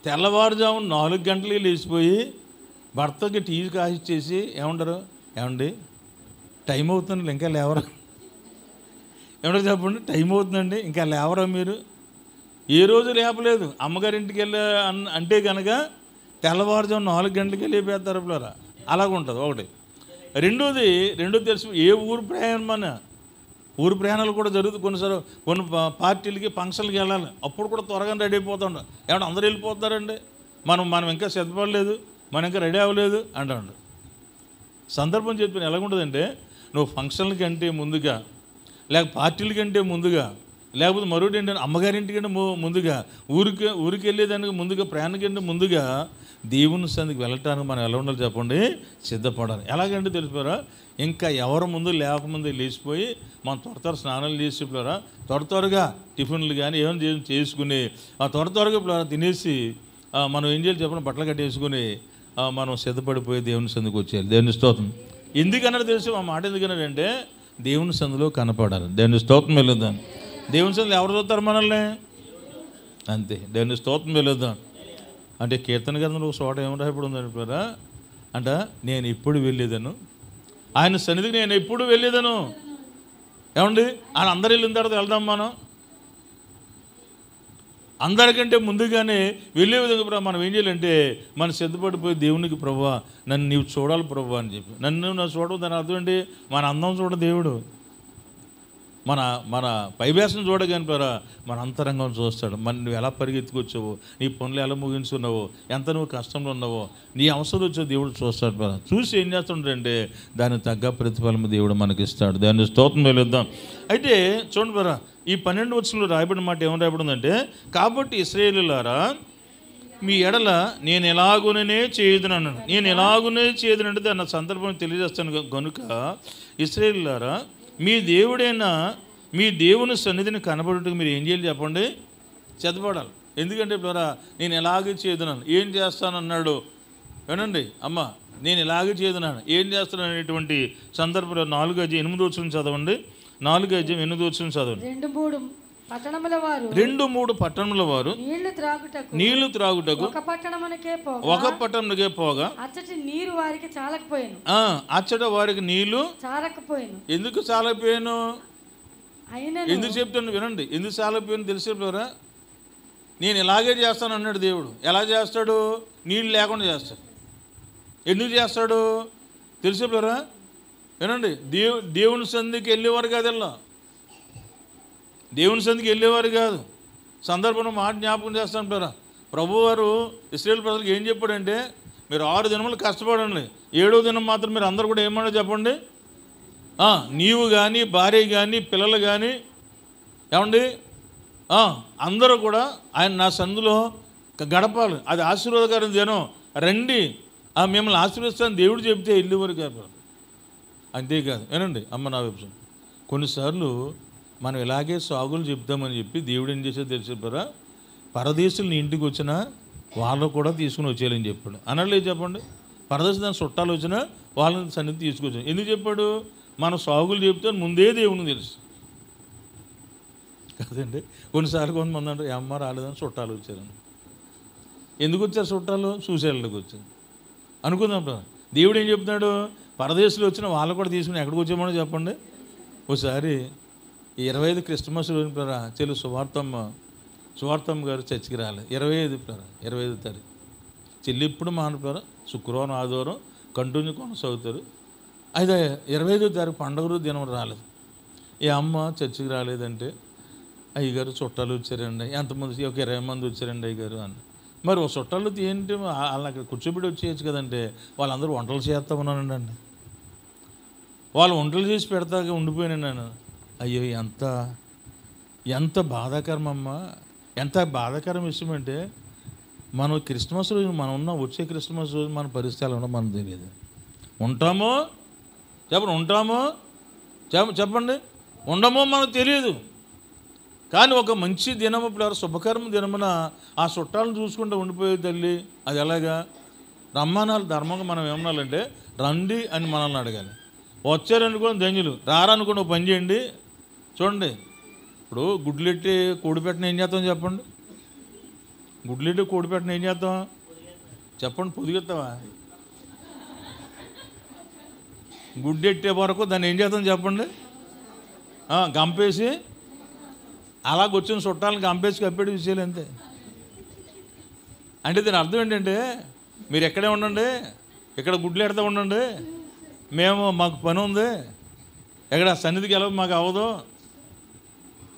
తెల్లవారుజాము నాలుగు గంటలకి లేచిపోయి భర్తకి టీ కాసిచ్చేసి ఏమంటారు ఏమండి టైం అవుతుంది ఇంకా లేవరా ఏమంటారు చెప్పండి టైం అవుతుందండి ఇంకా లేవరా మీరు ఏ రోజు లేపలేదు అమ్మగారింటికి వెళ్ళే అంటే కనుక తెల్లవారుజాము నాలుగు గంటలకి లేపేస్తారు అలాగ ఉంటుంది ఒకటి రెండోది రెండో తెలుసు ఏ ఊరు ప్రయాణమన్న ఊరు ప్రయాణాలు కూడా జరుగుతుంది కొన్నిసార్లు కొన్ని పార్టీలకి ఫంక్షన్లకి వెళ్ళాలి అప్పుడు కూడా త్వరగా రెడీ అయిపోతాడు ఏమంటే అందరు వెళ్ళిపోతారండి మనం మనం ఇంకా సిద్ధపడలేదు మనం ఇంకా రెడీ అవ్వలేదు అంటాడు సందర్భం చెప్పిన ఎలాగుంటుందంటే నువ్వు ఫంక్షన్లకి అంటే ముందుగా లేక పార్టీలకి అంటే ముందుగా లేకపోతే మరొకటి ఏంటంటే అమ్మగారింటి కంటే ముందుగా ఊరికి ఊరికి వెళ్ళేదానికి ముందుగా ప్రయాణకంటే ముందుగా దేవుని సందికి వెళ్ళటానికి మనం ఎలా ఉండాలి చెప్పండి సిద్ధపడాలి ఎలాగంటే తెలిసిపోరా ఇంకా ఎవరి ముందు లేకముందు లేచిపోయి మనం త్వర త్వర స్నానాలు పిల్లరా త్వర త్వరగా టిఫిన్లు కానీ ఏమైనా చేసుకుని ఆ త్వర త్వరగా ఇప్పుడు తినేసి మనం ఏం చేయాలి చెప్పండి బట్టలు కట్టేసుకుని మనం సిద్ధపడిపోయి దేవుని సందికి వచ్చేయాలి దేవుని స్తోత్రం ఎందుకన్నా తెలుసు మా మాట ఎందుకన్నాడంటే దేవుని సందులో కనపడాలి దేవుని స్తోత్రం వెళ్ళదాన్ని దేవుని సందులు ఎవరు చూస్తారు మనల్ని అంతే దేవుని స్తోత్రం వెళ్ళొద్దాం అంటే కీర్తన గ్రంథంలో ఒక చోట ఏమంటా ఇప్పుడు ఉందంటారా అంట నేను ఇప్పుడు వెళ్ళేదను ఆయన సన్నిధికి నేను ఎప్పుడు వెళ్ళేదను ఏమండి ఆయన అందరు వెళ్ళిన తర్వాత వెళ్దాం మనం అందరికంటే ముందుగానే వెళ్ళే విధంగా మనం ఏం చేయాలంటే మనం సిద్ధపడిపోయి దేవునికి ప్రభు నన్ను నీవు చూడాలి ప్రభు అని చెప్పి నన్ను నన్ను చూడడం దాని అర్థం ఏంటి మన అందం చూడ దేవుడు మన మన పైవేసం చూడగాని పరా మన అంతరంగం చూస్తాడు మన నువ్వు ఎలా పరిగెత్తుకొచ్చావు నీ పనులు ఎలా ముగించుకున్నావో ఎంత నువ్వు కష్టంలో ఉన్నావో నీ అవసరం వచ్చే దేవుడు చూస్తాడు పరా చూసి ఏం చేస్తుండే దాని తగ్గ ప్రతిఫలం దేవుడు మనకి ఇస్తాడు దాన్ని స్తోత్రం వెళ్ళిద్దాం అయితే చూడండి పరా ఈ పన్నెండు వర్షంలో రాయబడిన మాట ఏమైనా రాయబడిందంటే కాబట్టి ఇస్రాయేలులారా మీ ఎడల నేను ఎలాగుననే చేయదునన్నాను నేను ఎలాగునే చేయదునంటే దాని సందర్భం తెలియజేస్తాను కనుక ఇస్రాయేలులారా మీ దేవుడైనా మీ దేవుని సన్నిధిని కనబడటం మీరు ఏం చేయాలి చెప్పండి చెత్తపడాలి ఎందుకంటే ద్వారా నేను ఎలాగే చేదునాను ఏం చేస్తానన్నాడు వినండి అమ్మ నేను ఇలాగే చేదునాను ఏం చేస్తాను అనేటువంటి సందర్భంలో నాలుగు అజ్యం ఎనిమిది వచ్చిన చదవండి నాలుగు అజ్యం ఎనిమిది వచ్చిన చదవండి రెండు మూడు రెండు మూడు పట్టణముల వారు నీళ్లు త్రాగుటకు ఒక పట్టణకే పోగా అచ్చటి నీరు వారికి చాలకపోయాను ఆ అచ్చట వారికి నీళ్లు చాలకపోయాను ఎందుకు చాలకపోయాను ఎందుకు చెప్తాను వినండి ఎందుకు చాలకపోయాను తెలిసి చెప్పారా నేను ఇలాగే చేస్తాను అన్నాడు దేవుడు ఎలా చేస్తాడు నీళ్ళు లేకుండా చేస్తాడు ఎందుకు చేస్తాడు తెలిసి చెప్పారా వినండి దేవు దేవుని సంధికి వెళ్ళేవారు కాదు అది వెళ్ళాం దేవుని సందికి వెళ్ళేవారు కాదు సందర్భం మాట జ్ఞాపకం చేస్తుంటారా ప్రభువారు ఇస్రాయేల్ ప్రజలకు ఏం చెప్పాడంటే మీరు ఆరు దినములు కష్టపడండి ఏడో దినం మాత్రం మీరు అందరు కూడా ఏమన్నా చెప్పండి నీవు కానీ భార్య కానీ పిల్లలు కానీ ఏమండి అందరూ కూడా ఆయన నా సందులో గడపాలి అది ఆశీర్వాదకరం దినం రండి మిమ్మల్ని ఆశీర్వదిస్తాను దేవుడు చెబితే వెళ్ళేవారు కాదు అంతేకాదు ఏనండి అమ్మ నా వెబ్సైట్ కొన్నిసార్లు మనం ఇలాగే సాగులు చెప్తామని చెప్పి దేవుడు ఏం చేసే తెలిసి తెలిసిపోరా పరదేశులు ఇంటికి వచ్చినా వాళ్ళు కూడా తీసుకుని వచ్చేయాలని చెప్పాడు అనలేదు చెప్పండి పరదేశ దాని చుట్టాలు వచ్చినా వాళ్ళని సన్నిధి తీసుకొచ్చాను ఎందుకు చెప్పాడు మనం సాగులు చెప్తే ముందే దేవుని తెలుసు కదండి కొన్నిసార్లు కొంతమంది అంటారు అమ్మ రాలేదని చుట్టాలు వచ్చారని ఎందుకు వచ్చారు చుట్టాలు చూసేళ్ళకి వచ్చారు అనుకుందాం దేవుడు ఏం చెప్తున్నాడు పరదేశులు వచ్చిన వాళ్ళు కూడా తీసుకుని ఎక్కడికి వచ్చామని చెప్పండి ఒకసారి ఈ ఇరవై ఐదు క్రిస్మస్ రోజు ప్రారా తెలుగు సువార్తమ్మ సువార్తమ్మ గారు చర్చికి రాలేదు ఇరవై ఐదు ప్రారా ఇరవై ఐదు తారీఖు చెల్లి ఇప్పుడు మానుపారు శుక్రవారం ఆదివారం కంటిన్యూ కొనసాగుతారు అయితే ఇరవై ఐదో తారీఖు పండుగ రోజు దినం రాలేదు ఈ అమ్మ చర్చికి రాలేదంటే అయ్యగారు చుట్టాలు వచ్చారండి ఎంతమంది ఒక ఇరవై మంది వచ్చారండి అయ్యగారు అని మరి ఓ చుట్టాలు ఏంటి వాళ్ళని అక్కడ కూర్చోబెట్టి వచ్చేయచ్చు కదంటే వాళ్ళందరూ వంటలు అండి వాళ్ళు వంటలు చేసి పెడతాక ఉండిపోయాను నేను అయ్యో ఎంత ఎంత బాధాకరం ఎంత బాధాకరం విషయం అంటే మనం క్రిస్మస్ రోజు మనం ఉన్న వచ్చే క్రిస్మస్ రోజు మన పరిస్థితులు ఉన్నా మనకు తెలియదు ఉంటామో చెప్పండి ఉంటామో చెప్పండి ఉండమో మనకు తెలియదు కానీ ఒక మంచి దినము ఇప్పుడు శుభకర్మ దినమున ఆ చుట్టాలను చూసుకుంటూ ఉండిపోయే తల్లి అది ఎలాగా రమ్మానాలు ధర్మంగా మనం ఏమనాలంటే రండి అని మనల్ని అడగాలి వచ్చారనుకోని ధన్యులు రారనుకోండి పని చేయండి చూడండి ఇప్పుడు గుడ్లెట్టి కూడిపెట్టిన ఏం చేస్తాం చెప్పండి గుడ్లెట్టి కూడిపెట్టిన ఏం చేస్తాం చెప్పండి పొదిగిస్తావా గుడ్డెట్టే వరకు దాన్ని ఏం చేస్తాం చెప్పండి గంపేసి అలాగొచ్చిన చుట్టాలను గంపేసి కప్పేటి విషయాలు అంతే అంటే దీని అర్థం ఏంటంటే మీరు ఎక్కడే ఉండండి ఇక్కడ గుడ్లు ఎడతా ఉండండి మేము మాకు పని ఉంది ఎక్కడ సన్నిధికి ఎలా మాకు అవ్వదు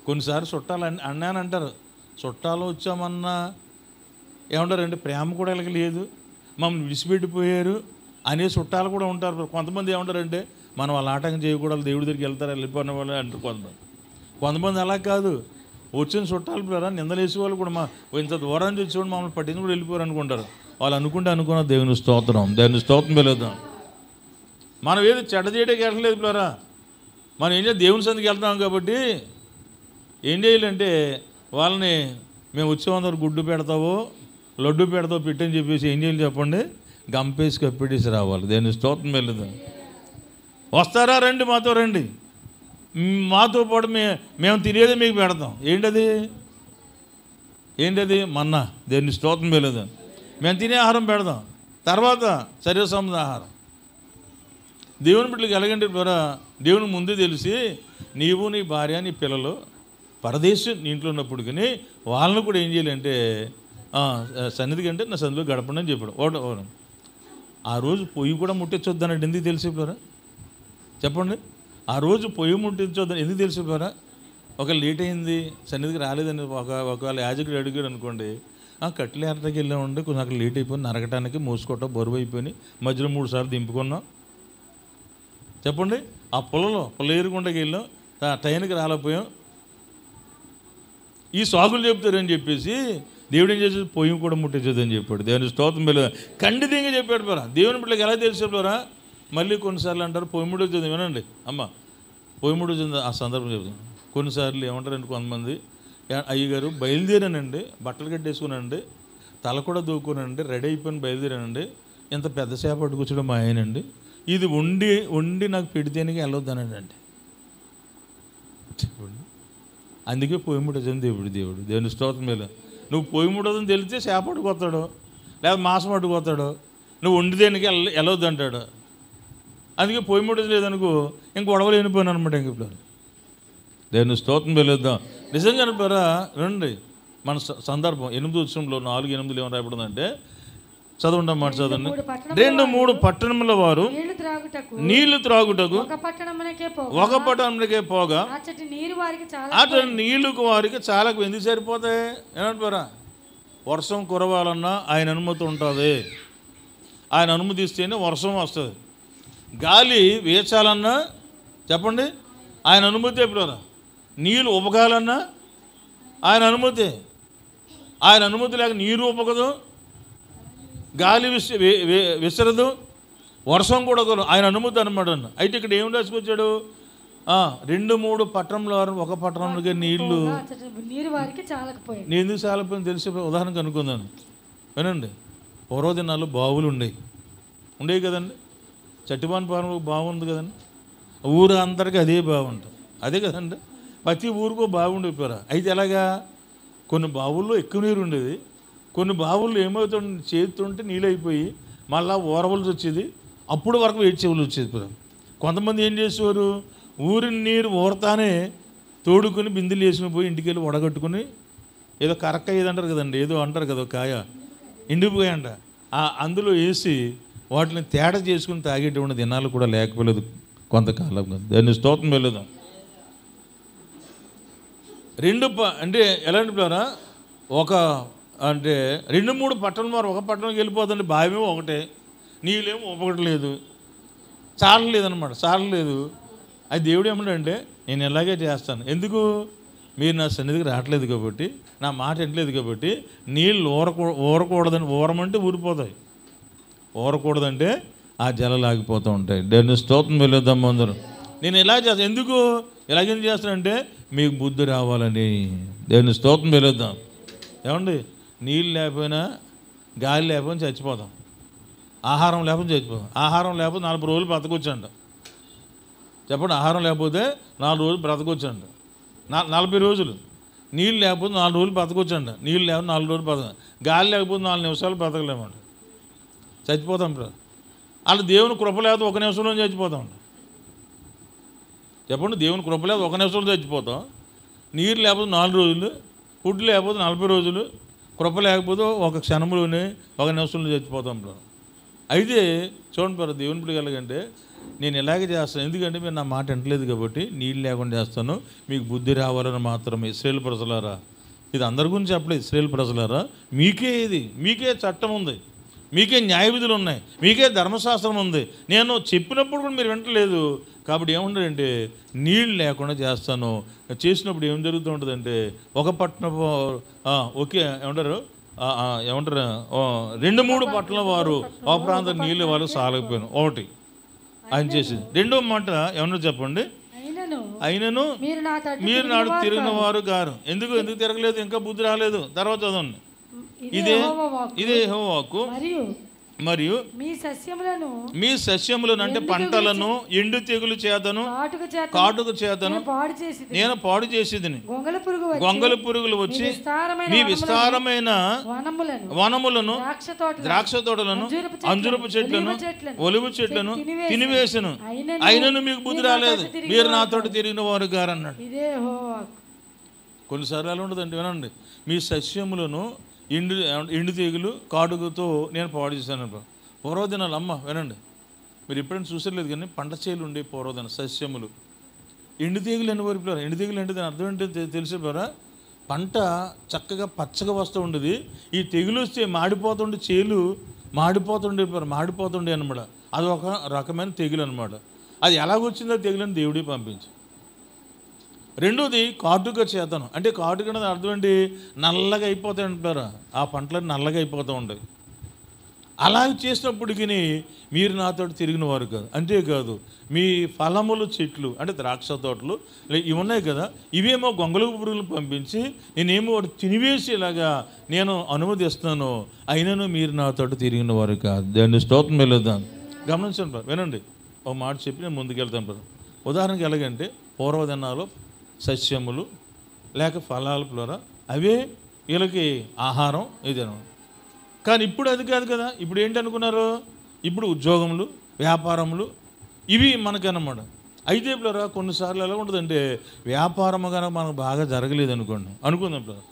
కొన్నిసార్లు చుట్టాలు అన్నాను అంటారు చుట్టాలు వచ్చామన్నా అంటే ప్రేమ కూడా ఇలాగ లేదు మమ్మల్ని విడిచిపెట్టిపోయారు అనే చుట్టాలు కూడా ఉంటారు కొంతమంది ఏమంటారంటే మనం వాళ్ళ ఆటంకం చేయకూడదు దేవుడి దగ్గరికి వెళ్తారు వెళ్ళిపోయిన వాళ్ళు అంటారు కొంతమంది కొంతమంది అలా కాదు వచ్చిన చుట్టాలు పిల్లరా నిందలేసే వాళ్ళు కూడా మా ఇంత దూరం నుంచి వచ్చి మమ్మల్ని పట్టింది కూడా వెళ్ళిపోరు అనుకుంటారు వాళ్ళు అనుకుంటే అనుకున్న దేవుని స్తోత్రం దేవుని స్తోత్రం వెలుగుదాం మనం ఏది చెడ్డ చేయడానికి వెళ్ళలేదు పిల్లరా మనం ఏం దేవుని సందికి వెళ్తాం కాబట్టి ఏం చేయాలంటే వాళ్ళని మేము అందరూ గుడ్డు పెడతావు లడ్డు పెడతావు పెట్టని చెప్పేసి ఏం చేయాలి చెప్పండి గంపేసి కప్పెట్టేసి రావాలి దేని స్తోత్రం వెళ్ళదు వస్తారా రండి మాతో రండి మాతో పాటు మే మేము తినేది మీకు పెడతాం ఏంటది ఏంటది మన్నా దేన్ని స్తోత్రం వెళ్ళదు మేము తినే ఆహారం పెడదాం తర్వాత శరీర సంబంధ ఆహారం దేవుని బిడ్డలు కలగండి ద్వారా దేవుని ముందే తెలిసి నీవు నీ భార్య నీ పిల్లలు పరదేశం ఇంట్లో ఉన్నప్పుడు కానీ వాళ్ళని కూడా ఏం చేయాలంటే సన్నిధి కంటే నా సన్నిధిలో గడపండి అని చెప్పాడు ఓట ఆ రోజు పొయ్యి కూడా ముట్టించొద్దన్నాడు ఎందుకు తెలిసిపోరా చెప్పండి ఆ రోజు పొయ్యి ముట్టించొద్దని ఎందుకు తెలిసిపోరా ఒక లేట్ అయింది సన్నిధికి రాలేదని ఒక ఒకవేళ యాజకుడు అడిగాడు అనుకోండి కట్టెలు ఎర్రకి వెళ్ళామండి కొంచెం అక్కడ లేట్ అయిపోయింది నరగటానికి మూసుకోవటం బరువు అయిపోయి మధ్యలో మూడు సార్లు దింపుకున్నాం చెప్పండి ఆ పొలంలో పొలం ఏరుకుండకి వెళ్ళాం ట్రైన్కి రాలేకపోయాం ఈ సాగులు చెప్తారని చెప్పేసి దేవుడు ఏం చేసేది పొయ్యి కూడా ముట్టించదని చెప్పాడు దేవుని స్తోత్రం పిల్లలు ఖండితంగా చెప్పాడు పరా దేవుని బిడ్డకి ఎలా తెలిసి మళ్ళీ కొన్నిసార్లు అంటారు పొయ్యి వచ్చింది వినండి అమ్మ పొయ్యి వచ్చింది ఆ సందర్భం చెప్తాను కొన్నిసార్లు ఏమంటారండి కొంతమంది అయ్యగారు బయలుదేరానండి బట్టలు కట్టేసుకునండి తల కూడా దూకునండి రెడీ అయిపోయిన బయలుదేరానండి ఇంత పెద్ద సేప పట్టుకొచ్చడం మా ఆయనండి ఇది వండి వండి నాకు పెడితేనే చెప్పండి అందుకే పొయ్యిముడదని దేవుడు దేవుడు దేవుని స్తోత్రం మీద నువ్వు పొయ్యిముడదని తెలిస్తే చేపట్టుకొస్తాడు లేదా మాసం పట్టుకొస్తాడు నువ్వు వండి దేనికి వెళ్ళ వెళ్ళొద్దు అంటాడు అందుకే పొయ్యిముడది లేదనుకో ఇంక గొడవలు వెళ్ళిపోయాను అనమాట ఇంక ఇప్పుడు దేవుని స్తోత్రం వెళ్ళొద్దాం నిజంగా అనిపారా రండి మన సందర్భం ఎనిమిది ఉత్సవంలో నాలుగు ఎనిమిదిలో ఏమైనా రాయబడిందంటే మాట చదవండి రెండు మూడు పట్టణముల వారు నీళ్లు త్రాగుటకు ఒక పట్టణంలోకే పోగా అటు నీళ్లకు వారికి చాలా ఎందుకు సరిపోతాయి ఏమంటారా వర్షం కురవాలన్నా ఆయన అనుమతి ఉంటుంది ఆయన అనుమతిస్తేనే వర్షం వస్తుంది గాలి వేచాలన్నా చెప్పండి ఆయన అనుమతి ఎప్పుడారా నీళ్ళు ఉపకాలన్నా ఆయన అనుమతి ఆయన అనుమతి లేక నీరు ఉపకదు గాలి విస్ విసరదు వర్షం కూడా ఆయన అనుమతి అనమాట అయితే ఇక్కడ ఏం రాసుకొచ్చాడు రెండు మూడు పట్టణంలో ఒక పట్టణంలో నీళ్లు నీరు నేను ఎందుకు చాలకపోయింది తెలిసి ఉదాహరణకు అనుకుందాను వినండి పూర్వదినాలు బావులు ఉండేవి ఉండేవి కదండి చట్టిపాన్ పాలన బాగుంది కదండి ఊరు అందరికీ అదే బాగుంటుంది అదే కదండి ప్రతి ఊరికో బాగుండిపోయారు అయితే ఎలాగా కొన్ని బావుల్లో ఎక్కువ నీరు ఉండేది కొన్ని బావులు ఏమవుతుంటే చేతుంటే నీళ్ళైపోయి మళ్ళీ ఓరవలసి వచ్చేది అప్పుడు వరకు వేడి చెవులు వచ్చేది కొంతమంది ఏం చేసేవారు ఊరి నీరు ఊరతానే తోడుకొని బిందులు వేసుకుని పోయి ఇంటికి వెళ్ళి వడగట్టుకుని ఏదో కరక్క ఏదో అంటారు కదండి ఏదో అంటారు కదా కాయ ఎండిపోయాంట అందులో వేసి వాటిని తేడా చేసుకుని తాగేటువంటి దినాలు కూడా లేకపోలేదు కొంతకాలం దాన్ని స్తోత్రం వెళ్ళదాం రెండు అంటే ఎలాంటి ప్లారా ఒక అంటే రెండు మూడు పట్టణం వారు ఒక పట్టణంకి వెళ్ళిపోతుంది భావ్యం ఒకటే నీళ్ళేమో ఒప్పగట్లేదు చాలలేదనమాట చాలలేదు అది దేవుడు ఏమంటే నేను ఇలాగే చేస్తాను ఎందుకు మీరు నా సన్నిధికి రావట్లేదు కాబట్టి నా మాట ఎంటలేదు కాబట్టి నీళ్ళు ఊరకూ ఊరకూడదని ఊరమంటే ఊరిపోతాయి ఊరకూడదంటే ఆ జలాలు ఆగిపోతూ ఉంటాయి దాన్ని స్తోత్రం వెళ్ళొద్దాం అందరూ నేను ఎలా చేస్తాను ఎందుకు ఇలాగేం చేస్తానంటే మీకు బుద్ధి రావాలని దాన్ని స్తోత్రం వెళ్ళొద్దాం ఏమండి నీళ్ళు లేకపోయినా గాలి లేకపోయినా చచ్చిపోతాం ఆహారం లేకపోతే చచ్చిపోతాం ఆహారం లేకపోతే నలభై రోజులు బ్రతకొచ్చండి చెప్పండి ఆహారం లేకపోతే నాలుగు రోజులు బ్రతకొచ్చండి నలభై రోజులు నీళ్ళు లేకపోతే నాలుగు రోజులు బ్రతకొచ్చండి నీళ్ళు లేకపోతే నాలుగు రోజులు బ్రతక గాలి లేకపోతే నాలుగు నిమిషాలు బ్రతకలేమండి చచ్చిపోతాం ఇప్పుడు అలా దేవుని కృప లేకపోతే ఒక నిమిషంలో చచ్చిపోతాం చెప్పండి దేవుని కృప లేకపోతే ఒక నిమిషంలో చచ్చిపోతాం నీరు లేకపోతే నాలుగు రోజులు ఫుడ్ లేకపోతే నలభై రోజులు కృప లేకపోతే ఒక క్షణంలోనే ఒక నిమిషంలో చచ్చిపోతాం బ్రో అయితే చూడండి బ్రో దేవుని పిడిగలగంటే నేను ఇలాగే చేస్తాను ఎందుకంటే మీరు నా మాట వింటలేదు కాబట్టి నీళ్ళు లేకుండా చేస్తాను మీకు బుద్ధి రావాలని మాత్రమే ఇస్రేల్ ప్రజలారా ఇది అందరి గురించి చెప్పలేదు ఇస్రేల్ ప్రజలారా మీకే ఇది మీకే చట్టం ఉంది మీకే న్యాయవిధులు ఉన్నాయి మీకే ధర్మశాస్త్రం ఉంది నేను చెప్పినప్పుడు కూడా మీరు వింటలేదు కాబట్టి ఏముండదంటే నీళ్ళు లేకుండా చేస్తాను చేసినప్పుడు ఏం జరుగుతూ ఉంటుందంటే ఒక పట్టణ ఓకే ఏమంటారు ఏమంటారు రెండు మూడు పట్ల వారు ఒక ప్రాంతం నీళ్ళు వారు సాగిపోయాను ఒకటి ఆయన చేసింది రెండో మాట ఏమన్నా చెప్పండి అయినను మీరు నాడు తిరిగిన వారు గారు ఎందుకు ఎందుకు తిరగలేదు ఇంకా బుద్ధి రాలేదు తర్వాత చదవండి ఇదే ఇదే హోవాకు మరియు మీ సస్యములను మీ సస్యములను అంటే పంటలను ఎండు తెగులు చేతను కాటుక చేతను నేను పాడు చేసేది గొంగల పురుగులు వచ్చి మీ విస్తారమైన వనములను ద్రాక్ష తోటలను అంజురపు చెట్లను ఒలువు చెట్లను తినివేసను అయినను మీకు బుద్ధి రాలేదు మీరు నాతో తిరిగిన వారు గారు అన్నాడు కొన్నిసార్లు ఎలా ఉండదండి వినండి మీ సస్యములను ఎండు ఎండు తీగులు కాడుగుతో నేను పాడు చేశాను పూర్వదినాలు అమ్మ వినండి మీరు ఎప్పుడైనా చూసలేదు కానీ పంట చేలు ఉండే పూర్వదిన సస్యములు ఎండు తీగులు ఎన్ని వరకు ఎండు తీగులు అంటే దాని అర్థం ఏంటో తెలిసిపోరా పంట చక్కగా పచ్చగా వస్తూ ఉండేది ఈ తెగులు వస్తే మాడిపోతుండే చేలు మాడిపోతుండే మాడిపోతుండే అనమాట అది ఒక రకమైన తెగులు అనమాట అది ఎలాగొచ్చిందో తెగులని దేవుడే పంపించి రెండోది కాటుక చేతనం అంటే కాటుక అనేది అర్థం ఏంటి నల్లగా అయిపోతాయి అంటారు ఆ పంటలన్నీ నల్లగా అయిపోతూ ఉంటాయి అలా చేసినప్పటికీ మీరు నాతో తిరిగిన వారు కాదు అంతేకాదు మీ ఫలములు చెట్లు అంటే ద్రాక్ష తోటలు ఇవి ఉన్నాయి కదా ఇవేమో గొంగళ పురుగులు పంపించి నేనేమో వాడు తినివేసేలాగా నేను అనుమతిస్తున్నాను అయినను మీరు నాతో తిరిగిన వారు కాదు దాన్ని స్తోత్రం వెళ్ళొద్దాను గమనించండి వినండి ఒక మాట చెప్పి నేను ముందుకెళ్తాను ఉదాహరణకి ఎలాగంటే పూర్వదినాలు సస్యములు లేక ఫలాలు ప్లోరా అవే వీళ్ళకి ఆహారం ఏదైనా కానీ ఇప్పుడు అది కాదు కదా ఇప్పుడు ఏంటనుకున్నారు ఇప్పుడు ఉద్యోగములు వ్యాపారములు ఇవి మనకన్నమాట అయితే ప్లరా కొన్నిసార్లు ఎలా ఉంటుందంటే వ్యాపారం కనుక మనకు బాగా జరగలేదు అనుకోండి అనుకుందాం ప్లరా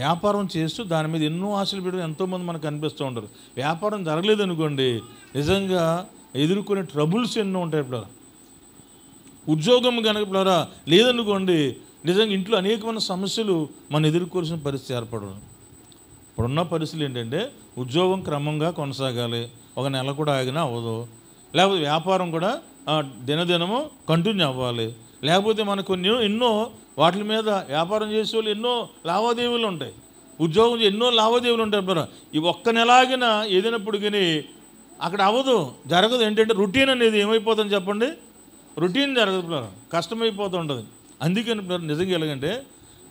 వ్యాపారం చేస్తూ దాని మీద ఎన్నో ఆశలు పెట్టడం ఎంతోమంది మనకు కనిపిస్తూ ఉంటారు వ్యాపారం జరగలేదు అనుకోండి నిజంగా ఎదుర్కొనే ట్రబుల్స్ ఎన్నో ఉంటాయి ప్లరా ఉద్యోగం కనుక లేదనుకోండి నిజంగా ఇంట్లో అనేకమైన సమస్యలు మనం ఎదుర్కోవాల్సిన పరిస్థితి ఏర్పడదు ఇప్పుడున్న పరిస్థితులు ఏంటంటే ఉద్యోగం క్రమంగా కొనసాగాలి ఒక నెల కూడా ఆగినా అవ్వదు లేకపోతే వ్యాపారం కూడా దినదినము కంటిన్యూ అవ్వాలి లేకపోతే మనకు ఎన్నో వాటి మీద వ్యాపారం చేసే వాళ్ళు ఎన్నో లావాదేవీలు ఉంటాయి ఉద్యోగం ఎన్నో లావాదేవీలు ఉంటాయి బ్రదర్ ఈ ఒక్క నెల ఆగినా ఏదైనప్పుడు కానీ అక్కడ అవ్వదు జరగదు ఏంటంటే రుటీన్ అనేది ఏమైపోతుందని చెప్పండి రొటీన్ జరగదు కష్టమైపోతుంటుంది అందుకని నిజంగా ఎలాగంటే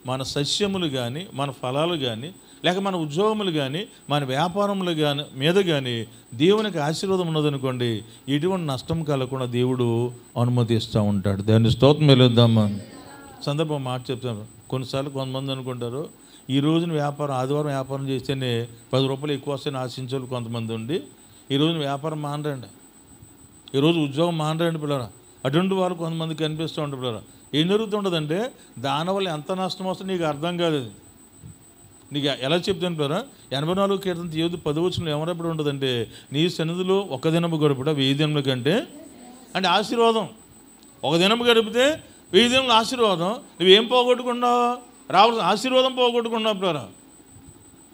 మన సస్యములు కానీ మన ఫలాలు కానీ లేక మన ఉద్యోగములు కానీ మన వ్యాపారములు కానీ మీద కానీ దేవునికి ఆశీర్వాదం ఉన్నదనుకోండి ఎటువంటి నష్టం కలగకుండా దేవుడు అనుమతిస్తూ ఉంటాడు దాన్ని స్తోత్రం వెళ్ళొద్దామా సందర్భం మాట చెప్తాను కొన్నిసార్లు కొంతమంది అనుకుంటారు ఈ రోజున వ్యాపారం ఆదివారం వ్యాపారం చేస్తేనే పది రూపాయలు ఎక్కువ వస్తాయని ఆశించే కొంతమంది ఉండి ఈ రోజున వ్యాపారం మానరండి ఈరోజు ఉద్యోగం మానరండి పిల్లరా అటువంటి వారు కొంతమంది కనిపిస్తూ ఉంటారు ఏం జరుగుతుంటుందంటే దానివల్ల ఎంత నష్టం వస్తుందో నీకు అర్థం కాదు నీకు ఎలా చెప్తాను ప్లరా ఎనభై నాలుగు కీర్తన ఏది పది వచ్చిన ఏమరప్పుడు ఉంటుందంటే నీ సన్నిధిలో ఒక దినము గడుపుట వెయ్యి దినముల కంటే అంటే ఆశీర్వాదం ఒక దినం గడిపితే వెయ్యి దినములు ఆశీర్వాదం నువ్వేం పోగొట్టుకున్నావు రావాల్సిన ఆశీర్వాదం పోగొట్టుకున్నావు ప్లరా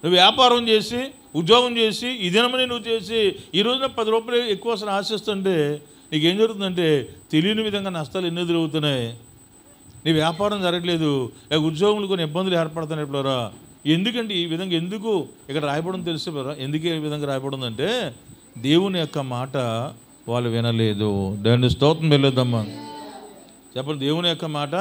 నువ్వు వ్యాపారం చేసి ఉద్యోగం చేసి ఈ దినమని నువ్వు చేసి ఈ రోజున పది రూపాయలు ఎక్కువ అసలు ఆశిస్తుంటే నీకేం జరుగుతుందంటే తెలియని విధంగా నష్టాలు ఎన్ని ఎదురవుతున్నాయి నీ వ్యాపారం జరగట్లేదు లేక ఉద్యోగులు కొన్ని ఇబ్బందులు ఏర్పడుతున్నాయి ఇప్పుడురా ఎందుకంటే ఈ విధంగా ఎందుకు ఇక్కడ రాయబడం తెలిసిపోరా ఎందుకు ఈ విధంగా రాయబడింది దేవుని యొక్క మాట వాళ్ళు వినలేదు దాన్ని స్తోత్రం వెళ్ళొద్దమ్మా చెప్పండి దేవుని యొక్క మాట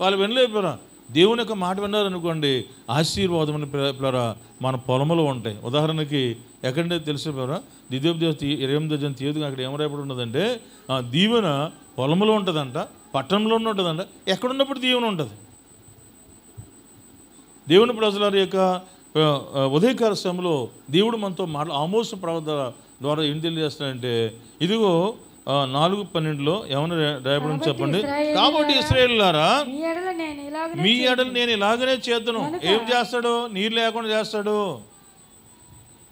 వాళ్ళు వినలేకపోరా దేవుని యొక్క మాట విన్నారనుకోండి ఆశీర్వాదం ప్లరా మన పొలములు ఉంటాయి ఉదాహరణకి ఎక్కడంటే తెలిసిన ప్లరా ద్వితీయోపదేవ ఇరవై ఎనిమిది తీయదు అక్కడ ఏమైనా రాయబడి ఉన్నదంటే దీవెన పొలములో ఉంటుందంట పట్టణంలో ఉంటుందంట ఎక్కడున్నప్పుడు దీవెన ఉంటుంది దేవుని ప్రజల యొక్క ఉదయకాల సమయంలో దేవుడు మనతో మాట్లా ఆమోస ప్రవర్త ద్వారా ఏం తెలియజేస్తాడంటే ఇదిగో నాలుగు పన్నెండులో ఏమైనా రాయబడి చెప్పండి కాబట్టి గారా మీ ఎడలు నేను ఇలాగనే చేద్దును ఏం చేస్తాడు నీరు లేకుండా చేస్తాడు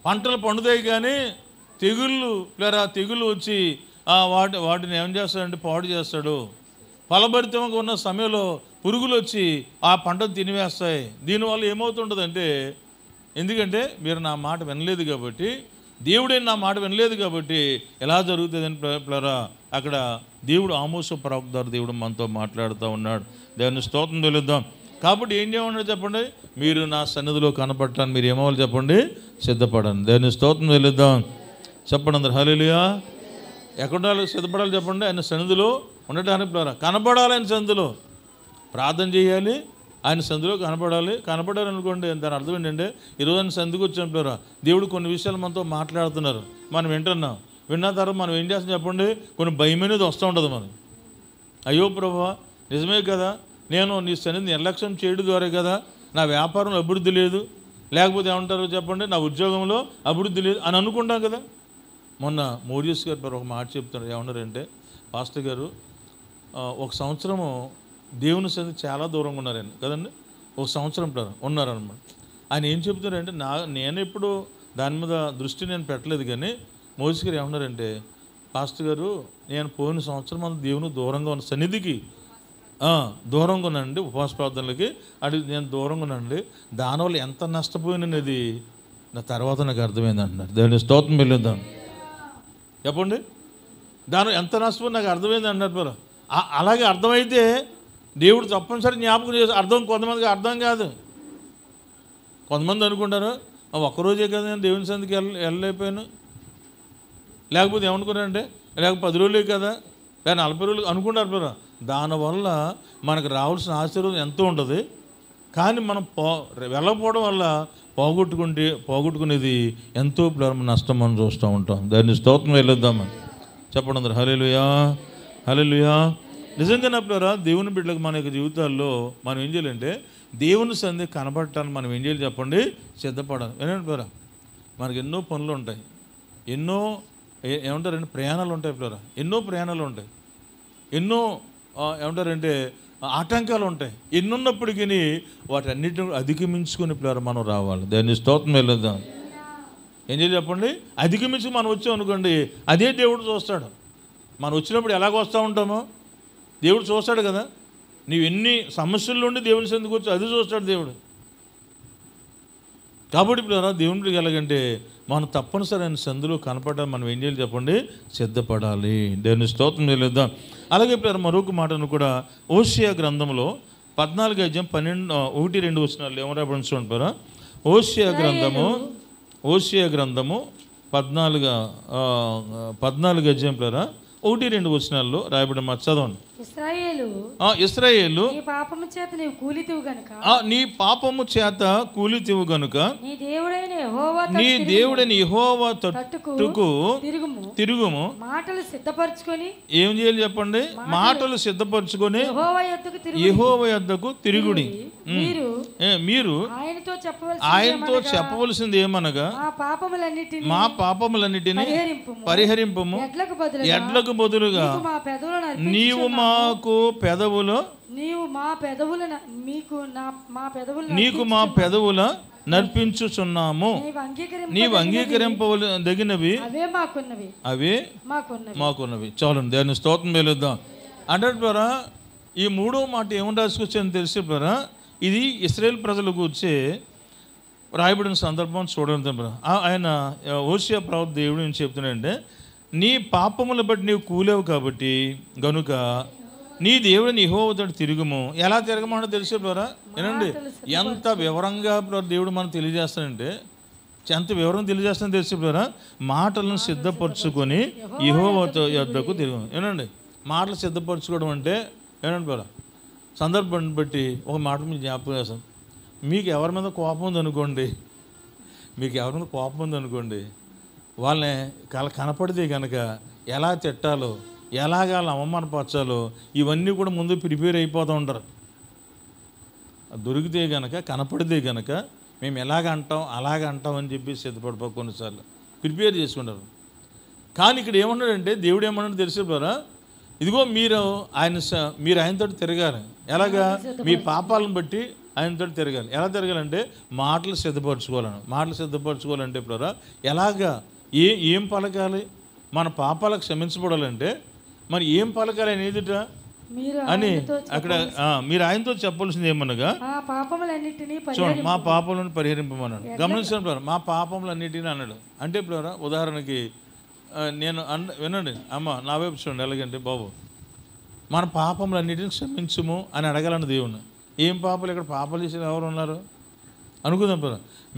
పంటలు పండుతాయి కానీ తెగుళ్ళు లేదా తెగుళ్ళు వచ్చి వాటి వాటిని ఏం చేస్తాడంటే పాడు చేస్తాడు ఫలభరితంగా ఉన్న సమయంలో పురుగులు వచ్చి ఆ పంటను తినివేస్తాయి దీనివల్ల ఏమవుతుంటుందంటే ఎందుకంటే మీరు నా మాట వినలేదు కాబట్టి దేవుడే నా మాట వినలేదు కాబట్టి ఎలా జరుగుతుందని ప్లరా అక్కడ దేవుడు ఆమోస ప్రవక్తారు దేవుడు మనతో మాట్లాడుతూ ఉన్నాడు దేవుని స్తోత్రం తెలుద్దాం కాబట్టి ఏం చేయమన్నాడు చెప్పండి మీరు నా సన్నిధిలో కనపడటాన్ని మీరు ఏమవ్వాలి చెప్పండి సిద్ధపడండి దేవుని స్తోత్రం తెలుద్దాం చెప్పండి అందరు హలియా ఎక్కడాలు సిద్ధపడాలి చెప్పండి ఆయన సన్నిధిలో ఉండటానికి ప్లరా కనపడాలి ఆయన సన్నిధిలో ప్రార్థన చేయాలి ఆయన సందులో కనపడాలి కనపడారు అనుకోండి దాని అర్థం ఏంటంటే ఈరోజు ఆయన సందుకు వచ్చినప్పుడు దేవుడు కొన్ని విషయాలు మనతో మాట్లాడుతున్నారు మనం వింటున్నాం విన్న తర్వాత మనం ఏం చేస్తాం చెప్పండి కొన్ని భయం అనేది వస్తూ ఉండదు మనం అయ్యో ప్రభా నిజమే కదా నేను నీ సన్నిధి నిర్లక్ష్యం చేయడం ద్వారా కదా నా వ్యాపారం అభివృద్ధి లేదు లేకపోతే ఏమంటారు చెప్పండి నా ఉద్యోగంలో అభివృద్ధి లేదు అని అనుకుంటాం కదా మొన్న మోడీస్ గారు ఒక మాట చెప్తున్నారు ఏమన్నారంటే పాస్టర్ గారు ఒక సంవత్సరము దేవుని సన్నిధి చాలా దూరంగా ఉన్నారండి కదండి ఒక సంవత్సరం ఉన్నారనమాట ఆయన ఏం చెబుతున్నారంటే నా నేను ఎప్పుడు దాని మీద దృష్టి నేను పెట్టలేదు కానీ మోదీ గారు ఏమన్నారంటే పాస్టర్ గారు నేను పోయిన సంవత్సరం అంత దేవుని దూరంగా ఉన్న సన్నిధికి దూరంగా ఉన్నానండి ఉపవాస ప్రార్థనలకి అది నేను దూరంగా ఉన్నానండి దానివల్ల ఎంత అనేది నా తర్వాత నాకు అర్థమైంది అంటున్నారు దేవుని స్తోత్రం వెళ్ళిద్దాం చెప్పండి దాని ఎంత నష్టపోయి నాకు అర్థమైంది అన్నారు మరి అలాగే అర్థమైతే దేవుడు తప్పనిసరి జ్ఞాపకం చేసి అర్థం కొంతమందికి అర్థం కాదు కొంతమంది అనుకుంటారు ఒక్కరోజే కదా నేను దేవుని సందికి వెళ్ళ వెళ్ళలేకపోయాను లేకపోతే ఏమనుకున్నారంటే లేక పది రోజులే కదా లేక నలభై రోజులు అనుకుంటారు పిల్లలు దానివల్ల మనకు రావాల్సిన ఆశీర్వాదం ఎంతో ఉంటుంది కానీ మనం పో వెళ్ళకపోవడం వల్ల పోగొట్టుకుంటే పోగొట్టుకునేది ఎంతో నష్టం మనం చూస్తూ ఉంటాం దాన్ని స్తోత్రం వెళ్ళొద్దామని చెప్పండి అందరు హలేలుయా హలేలుయా నిజంగా నప్పులారా దేవుని బిడ్డలకు మన యొక్క జీవితాల్లో మనం ఏం చేయాలంటే దేవుని సంధి కనబడటాన్ని మనం ఏం చేయాలి చెప్పండి సిద్ధపడాలి ఏమంటారా మనకి ఎన్నో పనులు ఉంటాయి ఎన్నో ఏమంటారంటే ప్రయాణాలు ఉంటాయి పిల్లరా ఎన్నో ప్రయాణాలు ఉంటాయి ఎన్నో ఏమంటారంటే ఆటంకాలు ఉంటాయి ఎన్నున్నప్పటికీ వాటన్నిటిని అధిగమించుకుని పిల్లరా మనం రావాలి దాన్ని స్తోత్రం వెళ్ళొద్దాం ఏం చేయాలి చెప్పండి అధిగమించి మనం వచ్చాం అనుకోండి అదే దేవుడు చూస్తాడు మనం వచ్చినప్పుడు ఎలాగ వస్తూ ఉంటామో దేవుడు చూస్తాడు కదా నీవు ఎన్ని సమస్యల్లో ఉండి దేవుని చెందుకు వచ్చి అది చూస్తాడు దేవుడు కాబట్టి ఇప్పుడు దేవుడికి ఎలాగంటే మనం తప్పనిసరైన సందులో కనపడాలి మనం ఏం చేయాలి చెప్పండి సిద్ధపడాలి దేవుని స్తోత్రం చేయలేద్దాం అలాగే ఇప్పుడు మరొక మాటను కూడా ఓషియా గ్రంథంలో పద్నాలుగు అధ్యాయం పన్నెండు ఒకటి రెండు వచ్చినాలు ఏమో రాబడించు అంటారా ఓషియా గ్రంథము ఓషియా గ్రంథము పద్నాలుగు పద్నాలుగు అధ్యాయం ఒకటి రెండు రాయబడి రాయబడిన చదవండి ఇస్రాయేలు నీ పాపము చేత నీవు కూలితివు గనుక నీ పాపము చేత కూలితివు గనుక నీ దేవుడైన నీ దేవుడైన తట్టుకు తిరుగుము తిరుగుము మాటలు సిద్ధపరచుకొని ఏం చేయాలి చెప్పండి మాటలు సిద్ధపరచుకొని యెహోవా యొద్దకు తిరుగు తిరుగుడి మీరు మీరు ఆయనతో చెప్పవలసింది ఆయనతో చెప్పవలసింది ఏమనగా మా పాపములన్నిటిని మా పాపములన్నిటిని పరిహరింపము ఎడ్లకు బదులుగా నీవు మా మాకు పెదవులు నీవు మా పెదవుల మీకు నా మా పెదవుల నీకు మా పెదవుల నర్పించుచున్నాము నీవు అంగీకరింపవల దగినవి అవే మాకున్నవి అవే మాకున్నవి మాకున్నవి చాలు దాన్ని స్తోత్రం వెలుద్దాం అంటే ద్వారా ఈ మూడో మాట ఏమని అని తెలిసి ద్వారా ఇది ఇస్రాయేల్ ప్రజలు కూర్చే రాయబడిన సందర్భం చూడండి ఆయన ఓషియా ప్రవర్ దేవుడు ఏం చెప్తున్నాడంటే నీ పాపముల బట్టి నీవు కూలేవు కాబట్టి గనుక నీ దేవుడు నీ హోవతోడు తిరుగుము ఎలా తిరగమంటే తెలుసు బ్రోరా ఏనండి ఎంత వివరంగా దేవుడు మనం తెలియజేస్తాడంటే ఎంత వివరం తెలియజేస్తాను తెలిసి బ్రోరా మాటలను సిద్ధపరచుకొని యహోవతో యొద్దకు తిరుగు ఏనండి మాటలు సిద్ధపరచుకోవడం అంటే ఏనండి బ్రోరా సందర్భాన్ని బట్టి ఒక మాట మీకు జ్ఞాపకం చేస్తాను మీకు ఎవరి మీద కోపం ఉందనుకోండి మీకు ఎవరి మీద కోపం ఉందనుకోండి వాళ్ళని కల కనపడితే కనుక ఎలా తిట్టాలో ఎలాగ వాళ్ళ అవమానపరచాలో ఇవన్నీ కూడా ముందు ప్రిపేర్ అయిపోతూ ఉండరు దొరికితే గనక కనపడితే గనక మేము ఎలాగ అంటాం అలాగ అంటాం అని చెప్పి సిద్ధపడిపో కొన్నిసార్లు ప్రిపేర్ చేసుకుంటారు కానీ ఇక్కడ ఏమన్నాడంటే దేవుడు ఏమన్నాడు తెలిసిపోరా ఇదిగో మీరు ఆయన మీరు ఆయనతో తిరగాలి ఎలాగా మీ పాపాలను బట్టి ఆయనతో తిరగాలి ఎలా తిరగాలంటే మాటలు సిద్ధపరచుకోవాలని మాటలు సిద్ధపరచుకోవాలంటే ఇప్పుడు ఎలాగా ఏ ఏం పలకాలి మన పాపాలకు క్షమించబడాలంటే మరి ఏం పలకాలి ఆయన ఎదుట అని అక్కడ మీరు ఆయనతో చెప్పాల్సింది ఏమనగా చూడండి మా పాపములను పరిహరింపమన్నాడు గమనించిన మా పాపములన్నిటిని అన్నాడు అంటే ప్లవరా ఉదాహరణకి నేను అన్ వినండి అమ్మ నా వైపు చూడండి ఎలాగంటే బాబు మన పాపములన్నిటిని క్షమించము అని అడగాలని దేవుణ్ణి ఏం పాపలు ఇక్కడ పాపలు చేసిన ఎవరు ఉన్నారు అనుకుందాం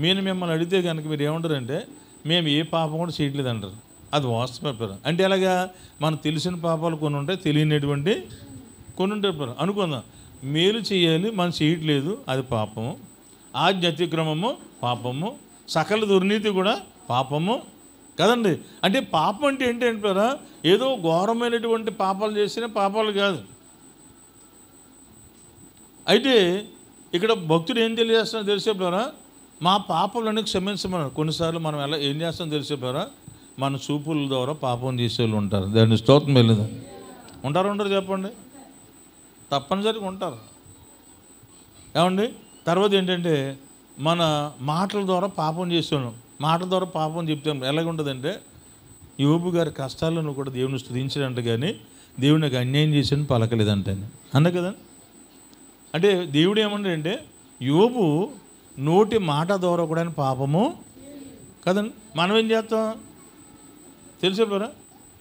మీరు మిమ్మల్ని అడిగితే కనుక మీరు అంటే మేము ఏ పాపం కూడా చేయట్లేదు అంటారు అది వాస్తవ అంటే ఎలాగా మనకు తెలిసిన పాపాలు కొన్ని ఉంటాయి తెలియనటువంటి కొన్ని ఉంటాయి అనుకుందాం మేలు చేయాలి మనం చేయట్లేదు అది పాపము ఆజ్ఞ అతిక్రమము పాపము సకల దుర్నీతి కూడా పాపము కదండి అంటే పాపం అంటే ఏంటి అంటారా ఏదో ఘోరమైనటువంటి పాపాలు చేసిన పాపాలు కాదు అయితే ఇక్కడ భక్తుడు ఏం తెలియజేస్తున్నా తెలిసేపారా మా పాపాలను క్షమించమన్నారు కొన్నిసార్లు మనం ఎలా ఏం చేస్తాం తెలిసేపారా మన చూపుల ద్వారా పాపం చేసేవాళ్ళు ఉంటారు దాన్ని స్తోత్రం వెళ్ళదని ఉంటారు ఉంటారు చెప్పండి తప్పనిసరిగా ఉంటారు ఏమండి తర్వాత ఏంటంటే మన మాటల ద్వారా పాపం చేసేవాళ్ళం మాటల ద్వారా పాపం చెప్తాం ఎలాగుంటుందంటే యోబు గారి కష్టాలను కూడా దేవుని స్థుతించడంట కానీ దేవుడు నాకు అన్యాయం చేసిన పలకలేదంటే అన్న కదా అంటే దేవుడు అంటే యోబు నోటి మాట ద్వారా కూడా పాపము కదండి మనం ఏం చేస్తాం తెలిసేపోరా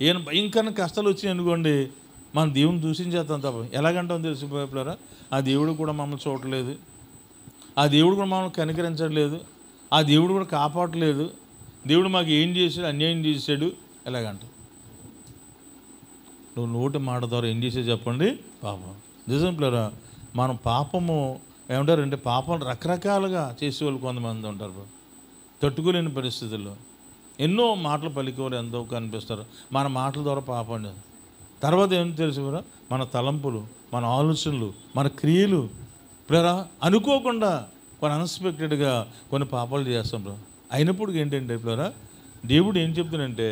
ఈయన భయంకర కష్టాలు వచ్చినాయి అనుకోండి మన దేవుని దూషించేస్తాం తప్ప ఎలాగంటాం తెలిసిపోయేపారా ఆ దేవుడు కూడా మమ్మల్ని చూడలేదు ఆ దేవుడు కూడా మమ్మల్ని కనికరించట్లేదు ఆ దేవుడు కూడా కాపాడలేదు దేవుడు మాకు ఏం చేశాడు అన్యాయం చేశాడు ఎలాగంట నువ్వు నోటి మాట ద్వారా ఏం చేసే చెప్పండి పాపం నిజం మనం పాపము ఏమంటారంటే పాపం రకరకాలుగా చేసేవాళ్ళు కొంతమంది ఉంటారు తట్టుకోలేని పరిస్థితుల్లో ఎన్నో మాటలు పలికేవారు ఎంతో కనిపిస్తారు మన మాటల ద్వారా పాపం తర్వాత ఏం తెలుసు మన తలంపులు మన ఆలోచనలు మన క్రియలు ప్రేరా అనుకోకుండా కొన్ని అన్ఎక్స్పెక్టెడ్గా కొన్ని పాపాలు చేస్తాం అయినప్పుడు ఏంటంటే ప్రేరా దేవుడు ఏం చెప్తున్నంటే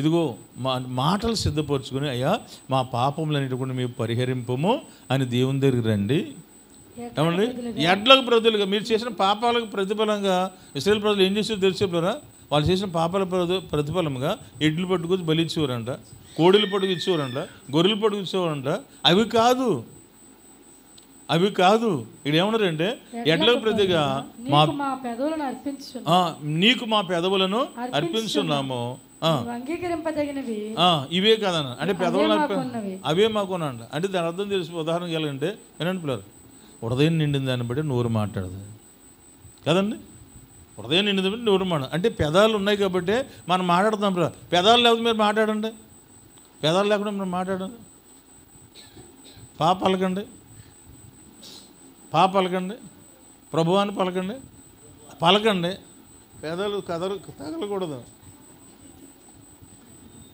ఇదిగో మా మాటలు సిద్ధపరచుకుని అయ్యా మా పాపములు అనేటువంటి మేము పరిహరింపము అని దేవుని దగ్గరికి రండి ఏమండి ఎడ్లకు ప్రజలుగా మీరు చేసిన పాపాలకు ప్రతిఫలంగా ఇస్రాయల్ ప్రజలు ఏం చేసారు తెలుసు చెప్పారా వాళ్ళు చేసిన పాపల ప్రతిఫలముగా ఎడ్లు పట్టుకొచ్చి బలిచ్చేవారంట కోడిలు పట్టుకు ఇచ్చేవారంట గొర్రెలు పట్టుకు ఇచ్చేవారంట అవి కాదు అవి కాదు ఇక్కడ ఏమన్నారంటే ఎడ్ల ప్రతిగా మా నీకు మా పెదవులను అర్పించున్నాము ఇవే కాదన్న అంటే పెదవులు అవే మాకునంట అంటే దాని అర్థం తెలిసి ఉదాహరణకి వెళ్ళాలంటే ఏనంటున్నారు ఉడదయం నిండిన దాన్ని బట్టి నోరు మాట్లాడదు కదండి హృదయం నిన్నది నోరు మాట అంటే పెదాలు ఉన్నాయి కాబట్టి మనం మాట్లాడుతున్నాం పెదాలు లేకపోతే మీరు మాట్లాడండి పెదాలు లేకుండా మీరు మాట్లాడండి పాప పలకండి పాప పలకండి ప్రభువాన్ని పలకండి పలకండి పేదలు కదలు తగలకూడదు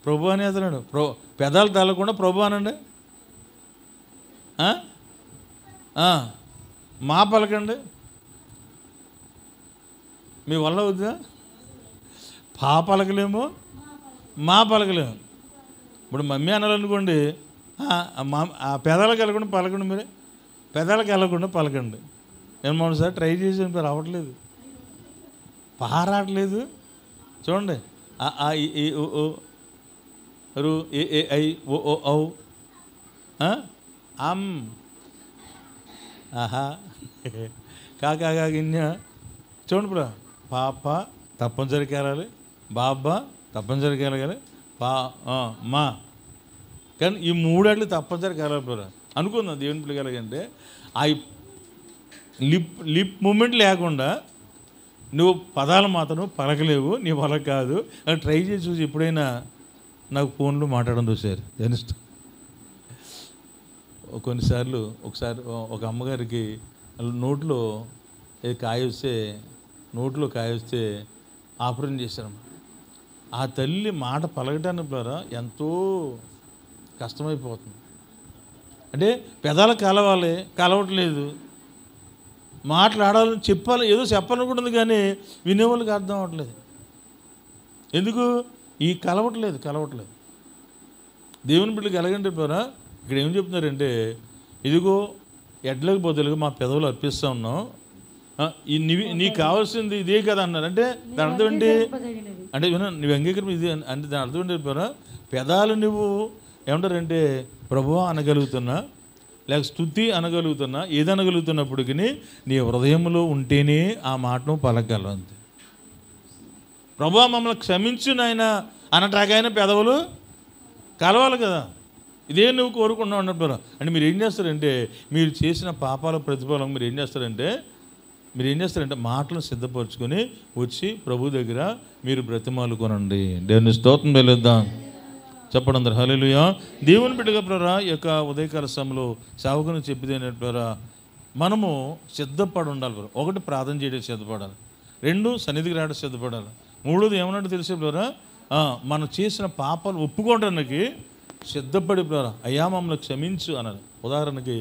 ప్రభు అని అతనాడు ప్రో పెదాలు తగలకుండా ప్రభు అనండి మా పలకండి మీ వల్ల అవుతుందా పా పలకలేము మా పలకలేము ఇప్పుడు మమ్మీ అనాలనుకోండి మా పెదాలకు వెళ్ళకుండా పలకండి మీరే పెదాలకు వెళ్ళకుండా పలకండి నేను సార్ ట్రై చేసాను మీరు రావట్లేదు పారాట్లేదు చూడండి ఆ ఈ ఓ ఏ ఐ ఓ ఔ అమ్ ఆహా కాకా ఇన్యా చూడండి ఇప్పుడు పాప తప్పనిసరి కేరాలి బాబా తప్పనిసరి కేరగాలి పా మా కానీ ఈ మూడేళ్ళు తప్పనిసరి కలగలిపోరా అనుకుందాం దేవుని కలగంటే ఆ లిప్ లిప్ మూమెంట్ లేకుండా నువ్వు పదాలు మాత్రం పలకలేవు నీ పలక కాదు ట్రై చేసి చూసి ఎప్పుడైనా నాకు ఫోన్లో మాట్లాడడం చూసారు జనిస్ట్ కొన్నిసార్లు ఒకసారి ఒక అమ్మగారికి నోట్లో కాయ వస్తే నోట్లో కాయొస్తే ఆపరేషన్ చేశారు ఆ తల్లి మాట పలకటానికి ద్వారా ఎంతో కష్టమైపోతుంది అంటే పెదాలు కలవాలి కలవట్లేదు మాట్లాడాలని చెప్పాలి ఏదో చెప్పాలనుకుంటుంది కానీ వినేవాళ్ళకి అర్థం అవ్వట్లేదు ఎందుకు ఈ కలవట్లేదు కలవట్లేదు దేవుని బిడ్డలు కలగండి ద్వారా ఇక్కడ ఏం చెప్తున్నారంటే ఇదిగో ఎడ్లకు బదులుగా మా పెదవులు అర్పిస్తా ఉన్నాం నీకు కావాల్సింది ఇదే కదా అన్నారు అంటే దాని అర్థం ఏంటి అంటే నువ్వు అంగీకరింపు ఇది అంటే దాని అర్థం ఏంటి పెదాలు నువ్వు ఏమంటారంటే ప్రభు అనగలుగుతున్నా లేక స్థుతి అనగలుగుతున్నా అనగలుగుతున్నప్పుడు నీ హృదయంలో ఉంటేనే ఆ మాటను అంతే ప్రభు మమ్మల్ని క్షమించు నాయన అనటాకైన పెదవులు కలవాలి కదా ఇదే నువ్వు కోరుకున్నావు అన్నప్పుడు అంటే మీరు ఏం చేస్తారంటే మీరు చేసిన పాపాల ప్రతిఫలం మీరు ఏం చేస్తారంటే మీరు ఏం చేస్తారంటే మాటలు సిద్ధపరచుకొని వచ్చి ప్రభు దగ్గర మీరు కొనండి దేవుని స్తోత్రం వెలుద్దాం చెప్పడం అందరు హలేలుయా దేవుని బిడ్డగా ప్రరా యొక్క ఉదయకాల సమయంలో సేవకుని చెప్పిదేనే ప్రరా మనము సిద్ధపడి ఉండాలి ఒకటి ప్రార్థన చేయడం సిద్ధపడాలి రెండు సన్నిధికి రావడం సిద్ధపడాలి మూడోది ఏమన్నట్టు తెలిసే ద్వారా మనం చేసిన పాపాలు ఒప్పుకోవడానికి సిద్ధపడి ప్రారా అయ్యా మమ్మల్ని క్షమించు అన్నారు ఉదాహరణకి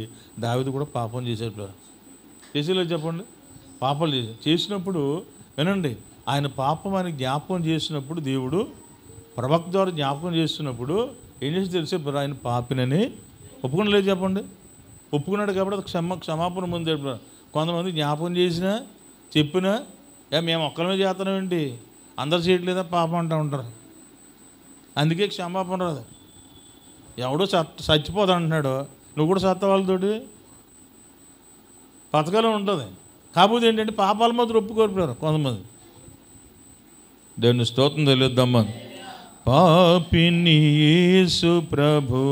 దావిది కూడా పాపం చేసేటారు చేసేలా చెప్పండి పాపాలు చేసినప్పుడు వినండి ఆయన పాపం అని జ్ఞాపకం చేసినప్పుడు దేవుడు ప్రవక్త ద్వారా జ్ఞాపకం చేస్తున్నప్పుడు ఏం చేసి తెలిసే ఆయన పాపినని ఒప్పుకునలేదు చెప్పండి ఒప్పుకున్నాడు కాబట్టి క్షమ క్షమాపణ ముందు కొంతమంది జ్ఞాపకం చేసినా చెప్పినా ఏ మేము ఒక్కరిమే చేస్తున్నామండి అందరు చేయట్లేదా పాపం అంటూ ఉంటారు అందుకే క్షమాపణ రాదు ఎవడో సత్ చచ్చిపోతా అంటున్నాడు నువ్వు కూడా సత్త వాళ్ళతోటి ఉంటుంది కాకపోతే ఏంటంటే పాపాల మాత్రం ఒప్పుకోరు కొంతమంది దాన్ని స్తోత్రం తెలియద్దమ్మా పాపిని యేసు ప్రభు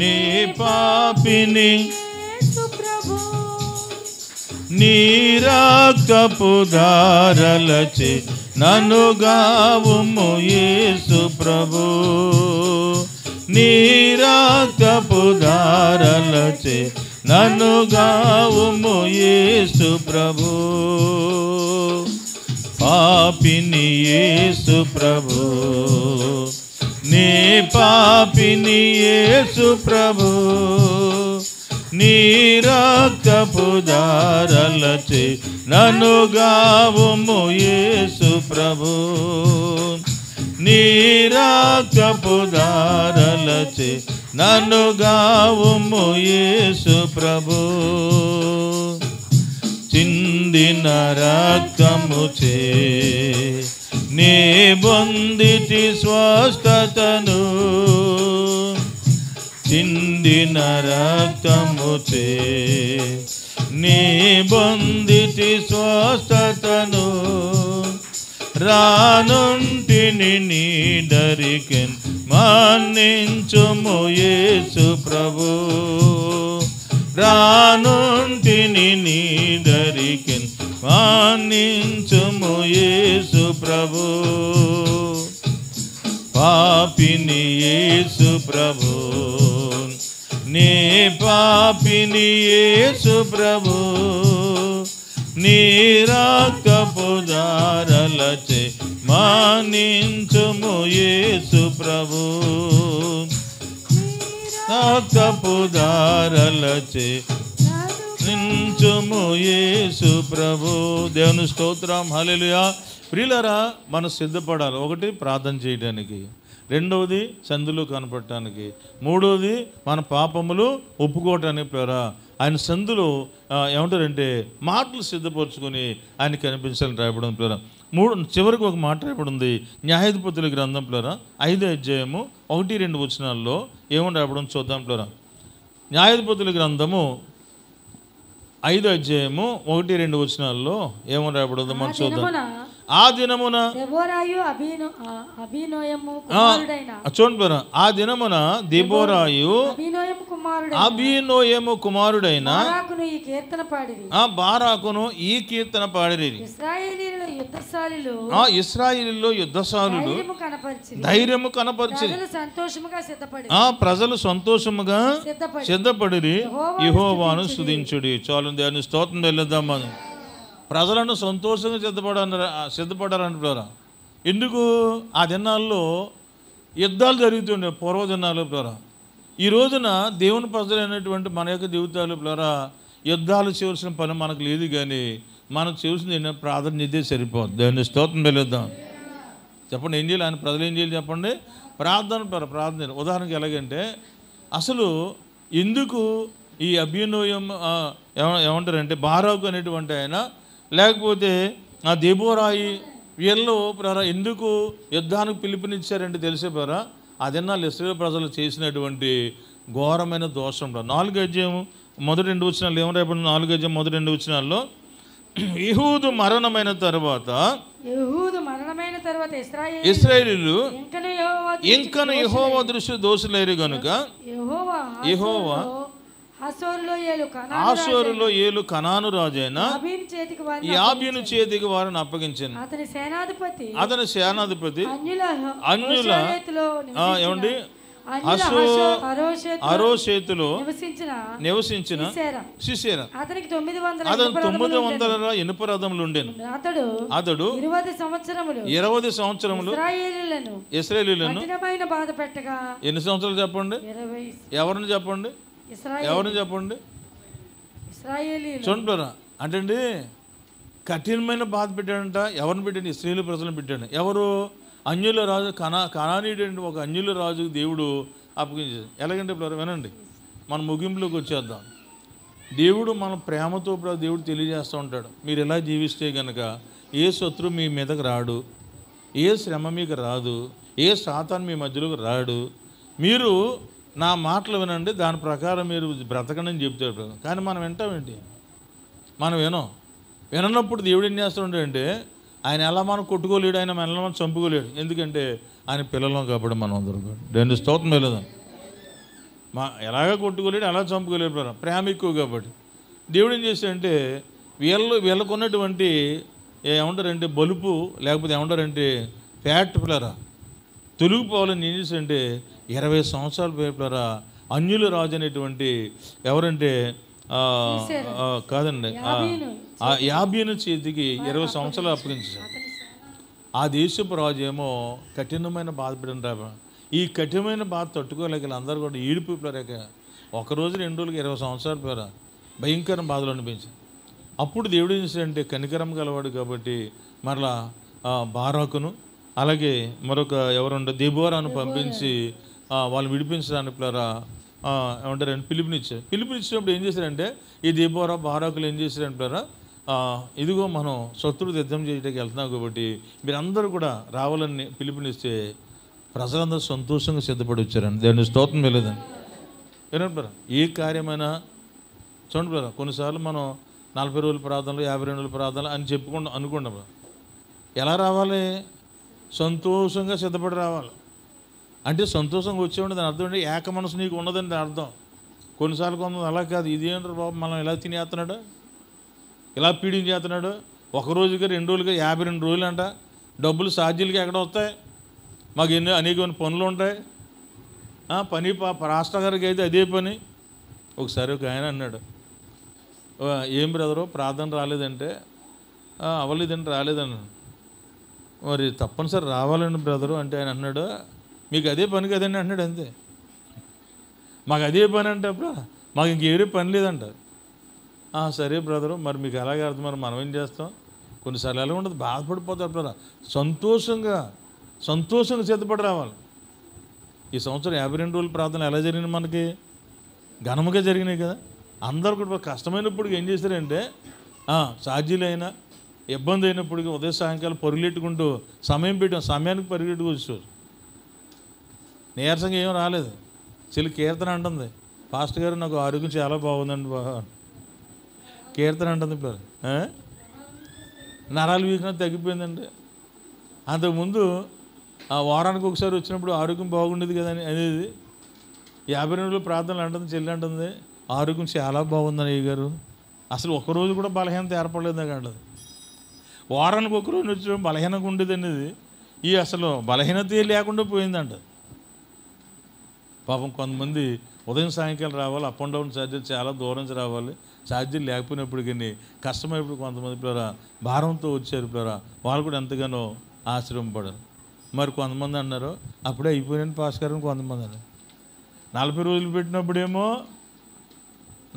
నీ పాపిని నీ రక్తపు దారలచి నన్ను గావుము యేసు ప్రభు నీ రక్తపు దారలచే నన్ను గావుము యేసు ప్రభు పాపిని యేసు ప్రభు నీ పాపిని యేసు ప్రభు నీ రక్తపు దారలచే నన్ను గావుము యేసు ప్రభు నీ రక్తపు దారలచే నన్ను గావు యేసు ప్రభు చిందిన చే నీ బొందితి స్వస్థతను చిందిన చే నీ బొందితి స్వస్థతను రానుంటిని నీ దరికెన్ మన్నించుము యేసు ప్రభు రానుంటిని నీ దరికి మన్నించుము యేసు ప్రభు పాపిని యేసు ప్రభు నీ పాపిని యేసు ప్రభు నీరాకపుదారలచే మానించుము యేసు ప్రభు రాకపుదారలచే నించుము యేసు ప్రభు దేవుని స్తోత్రం హలెలుయా ప్రియులరా మనం సిద్ధపడాలి ఒకటి ప్రార్థన చేయడానికి రెండవది సందులు కనపడటానికి మూడవది మన పాపములు ఒప్పుకోవటానికి ప్రేర ఆయన సందులు ఏమంటారంటే మాటలు సిద్ధపరచుకొని ఆయన కనిపించాలని రాయబడిన ప్లేరా మూడు చివరికి ఒక మాట ఉంది న్యాయాధిపతుల గ్రంథం ప్లేరా ఐదో అధ్యాయము ఒకటి రెండు వచనాల్లో ఏమని రాయబడి చూద్దాం ప్లేరా న్యాయాధిపతుల గ్రంథము ఐదో అధ్యాయము ఒకటి రెండు వచనాల్లో ఏమని రాయబడిందో మనం చూద్దాం ఆ దినమున చూడరా ఆ దినమున దిబోరాయు అభినోయము కుమారుడైన బారాకును ఈ కీర్తన పాడి ఇస్రాయిలీలో యుద్ధసాలు ధైర్యము కనపరిచి ఆ ప్రజలు సంతోషముగా సిద్ధపడిరి ఇహోవాను సుధించుడి చాలు దాన్ని స్తోత్రం వెళ్ళదాం మనం ప్రజలను సంతోషంగా సిద్ధపడారు సిద్ధపడారంటున్నారా ఎందుకు ఆ దినాల్లో యుద్ధాలు జరుగుతుండే దినాలు ప్లరా ఈ రోజున దేవుని ప్రజలైనటువంటి మన యొక్క జీవితాలు ద్వారా యుద్ధాలు చేయవలసిన పని మనకు లేదు కానీ మనం చేసిన ఏంటంటే ప్రార్థన ఇదే సరిపోదు దేవుని స్తోత్రం తెలియద్దాం చెప్పండి ఏం చేయాలి ఆయన ప్రజలు ఏం చేయాలి చెప్పండి ప్రార్థన ప్రార్థన ఉదాహరణకి ఎలాగంటే అసలు ఎందుకు ఈ అభ్యునయం ఏమంటారంటే బారాకు అనేటువంటి ఆయన లేకపోతే ఆ దేబోరాయి వీళ్ళు ఎందుకు యుద్ధానికి పిలుపునిచ్చారంటే తెలిసేపారా అదన్నా ఇస్రాయల్ ప్రజలు చేసినటువంటి ఘోరమైన దోషం నాలుగు అధ్యయం మొదటి రెండు వచ్చినాలు ఏమో రేపు నాలుగు అధ్యయం మొదటి రెండు వచ్చినాల్లో ఇహూదు మరణమైన తర్వాత మరణమైన ఇంకా ఇస్రాయేలీలు యహోవా దృష్టి దోషులేరు కనుక యహోవా ఆసోరులో ఏలు కనాను రాజైన చేతికి వారిని అప్పగించాను అతని సేనాధిపతి అతని సేనాధిపతి అన్యుల ఏమండి నివసించిన శిశేర అతనికి తొమ్మిది వందల అతను తొమ్మిది వందల ఇనుప రథములు ఉండేను అతడు అతడు ఇరవై సంవత్సరములు ఇరవై సంవత్సరములు ఇస్రాయేలీలను బాధ పెట్టగా ఎన్ని సంవత్సరాలు చెప్పండి ఎవరిని చెప్పండి ఎవరిని చెప్పండి చూడండి అంటే అండి కఠినమైన బాధ పెట్టాడంట ఎవరిని పెట్టాడు స్త్రీలు ప్రజలను పెట్టాడు ఎవరు అన్యుల రాజు కనా కణానీయుడు ఒక అన్యుల రాజు దేవుడు అప్పగించారు ఎలాగంటే ఇప్పుడు వినండి మన ముగింపులోకి వచ్చేద్దాం దేవుడు మన ప్రేమతో దేవుడు తెలియజేస్తూ ఉంటాడు మీరు ఎలా జీవిస్తే కనుక ఏ శత్రువు మీ మీదకు రాడు ఏ శ్రమ మీకు రాదు ఏ శాతాన్ని మీ మధ్యలోకి రాడు మీరు నా మాటలు వినండి దాని ప్రకారం మీరు బ్రతకండి అని చెప్తాడు కానీ మనం వింటామేంటి మనం వినం వినప్పుడు దేవుడు ఏం చేస్తుండే అంటే ఆయన ఎలా మనం కొట్టుకోలేడు ఆయన ఎలా మనం చంపుకోలేడు ఎందుకంటే ఆయన పిల్లలం కాబట్టి మనం అందరం రెండు స్తోత్రం లేదు మా ఎలాగ కొట్టుకోలేడు అలా చంపుకోలేడు ప్రేమ ఎక్కువ కాబట్టి దేవుడు ఏం అంటే వీళ్ళు వీళ్ళకున్నటువంటి ఏమంటారంటే బలుపు లేకపోతే ఏమంటారంటే ఫ్యాట్ పిల్లరా తొలిగిపోవాలని ఏం చేశాడంటే ఇరవై సంవత్సరాల పేపరా అన్యులు రాజు అనేటువంటి ఎవరంటే కాదండి యాభైను చేతికి ఇరవై సంవత్సరాలు అప్పగించారు ఆ దేశపు రాజు ఏమో కఠినమైన బాధపడిన ఈ కఠినమైన బాధ తట్టుకోలేక అందరూ కూడా ఈడిపోయిపోలేక ఒకరోజు రెండు రోజులకి ఇరవై సంవత్సరాల పేర భయంకర బాధలు అనిపించింది అప్పుడు దేవుడు ఏం చేశాడంటే కనికరం గలవాడు కాబట్టి మరలా బారాకును అలాగే మరొక ఎవరుండో దిబోరాను పంపించి వాళ్ళు విడిపించడానికి ప్లరా ఏమంటారని పిలుపునిచ్చారు పిలుపునిచ్చినప్పుడు ఏం చేశారంటే ఈ దీపోరా బారాకులు ఏం చేశారంటారా ఇదిగో మనం శత్రువులు యుద్ధం చేయడానికి వెళ్తున్నాం కాబట్టి మీరందరూ కూడా రావాలని పిలుపునిస్తే ప్రజలందరూ సంతోషంగా సిద్ధపడి వచ్చారండి దాన్ని స్తోత్రం వెళ్ళేదండి ఏనంటారా ఏ కార్యమైనా చూడండి బ్రదర్ కొన్నిసార్లు మనం నలభై రోజుల ప్రార్థనలు యాభై రెండు రోజుల ప్రార్థనలు అని చెప్పుకుంటాం అనుకుంటాం ఎలా రావాలి సంతోషంగా సిద్ధపడి రావాలి అంటే సంతోషంగా వచ్చేవాడు దాని అర్థం అంటే ఏక మనసు నీకు ఉన్నదని దాని అర్థం కొన్నిసార్లు కొంత అలా కాదు ఇదేంటారు బాబు మనం ఇలా తినేస్తున్నాడు ఇలా పీడింగ్ చేస్తున్నాడు ఒక రోజుగా రెండు రోజులుగా యాభై రెండు రోజులు అంట డబ్బులు ఛార్జీలకి ఎక్కడ వస్తాయి మాకు ఎన్నో అనేకమైన పనులు ఉంటాయి పని రాష్ట్ర గారికి అయితే అదే పని ఒకసారి ఒక ఆయన అన్నాడు ఏం బ్రదరు ప్రార్థన రాలేదంటే అవ్వలేదండి రాలేదన్నాడు మరి తప్పనిసరి రావాలండి బ్రదరు అంటే ఆయన అన్నాడు మీకు అదే పని కదండి అంటాడు అంతే మాకు అదే పని అంటే మాకు ఇంకేరే పని లేదంట సరే బ్రదరు మరి మీకు ఎలాగే అర్థం మరి మనం ఏం చేస్తాం కొన్నిసార్లు ఎలా ఉండదు బాధపడిపోతారు బ్రదర్ సంతోషంగా సంతోషంగా సిద్ధపడి రావాలి ఈ సంవత్సరం యాభై రెండు రోజుల ప్రార్థన ఎలా జరిగింది మనకి ఘనముగా జరిగినాయి కదా అందరు కూడా కష్టమైనప్పుడు ఏం చేశారంటే సాధ్యులైనా ఇబ్బంది అయినప్పుడు ఉదయం సాయంకాలం పరుగులెట్టుకుంటూ సమయం పెట్టాం సమయానికి పరుగులెట్టుకు నీరసంగా ఏం రాలేదు చెల్లి కీర్తన అంటుంది పాస్ట్ గారు నాకు ఆరోగ్యం చాలా బాగుందండి బాగా కీర్తన అంటుంది ఇప్పుడు నరాలు వీకడం తగ్గిపోయిందండి అంతకుముందు ఆ వారానికి ఒకసారి వచ్చినప్పుడు ఆరోగ్యం బాగుండేది కదా అనేది యాభై రోజులు ప్రార్థనలు అంటుంది చెల్లి అంటుంది ఆరోగ్యం చాలా బాగుందని అయ్య గారు అసలు ఒకరోజు కూడా బలహీనత ఏర్పడలేదు నాకు అంటది వారానికి ఒకరోజు వచ్చి బలహీనంగా ఉండేది అనేది ఈ అసలు బలహీనత లేకుండా పోయిందంటది పాపం కొంతమంది ఉదయం సాయంకాలం రావాలి అప్ అండ్ డౌన్ ఛార్జీలు చాలా దూరం రావాలి ఛార్జీలు లేకపోయినప్పటికీ కష్టమైనప్పుడు కొంతమంది పిల్లరా భారంతో వచ్చారు పిల్లరా వాళ్ళు కూడా ఎంతగానో పడరు మరి కొంతమంది అన్నారు అప్పుడే అయిపోయిన పాస్కరం కొంతమంది అన్నారు నలభై రోజులు పెట్టినప్పుడేమో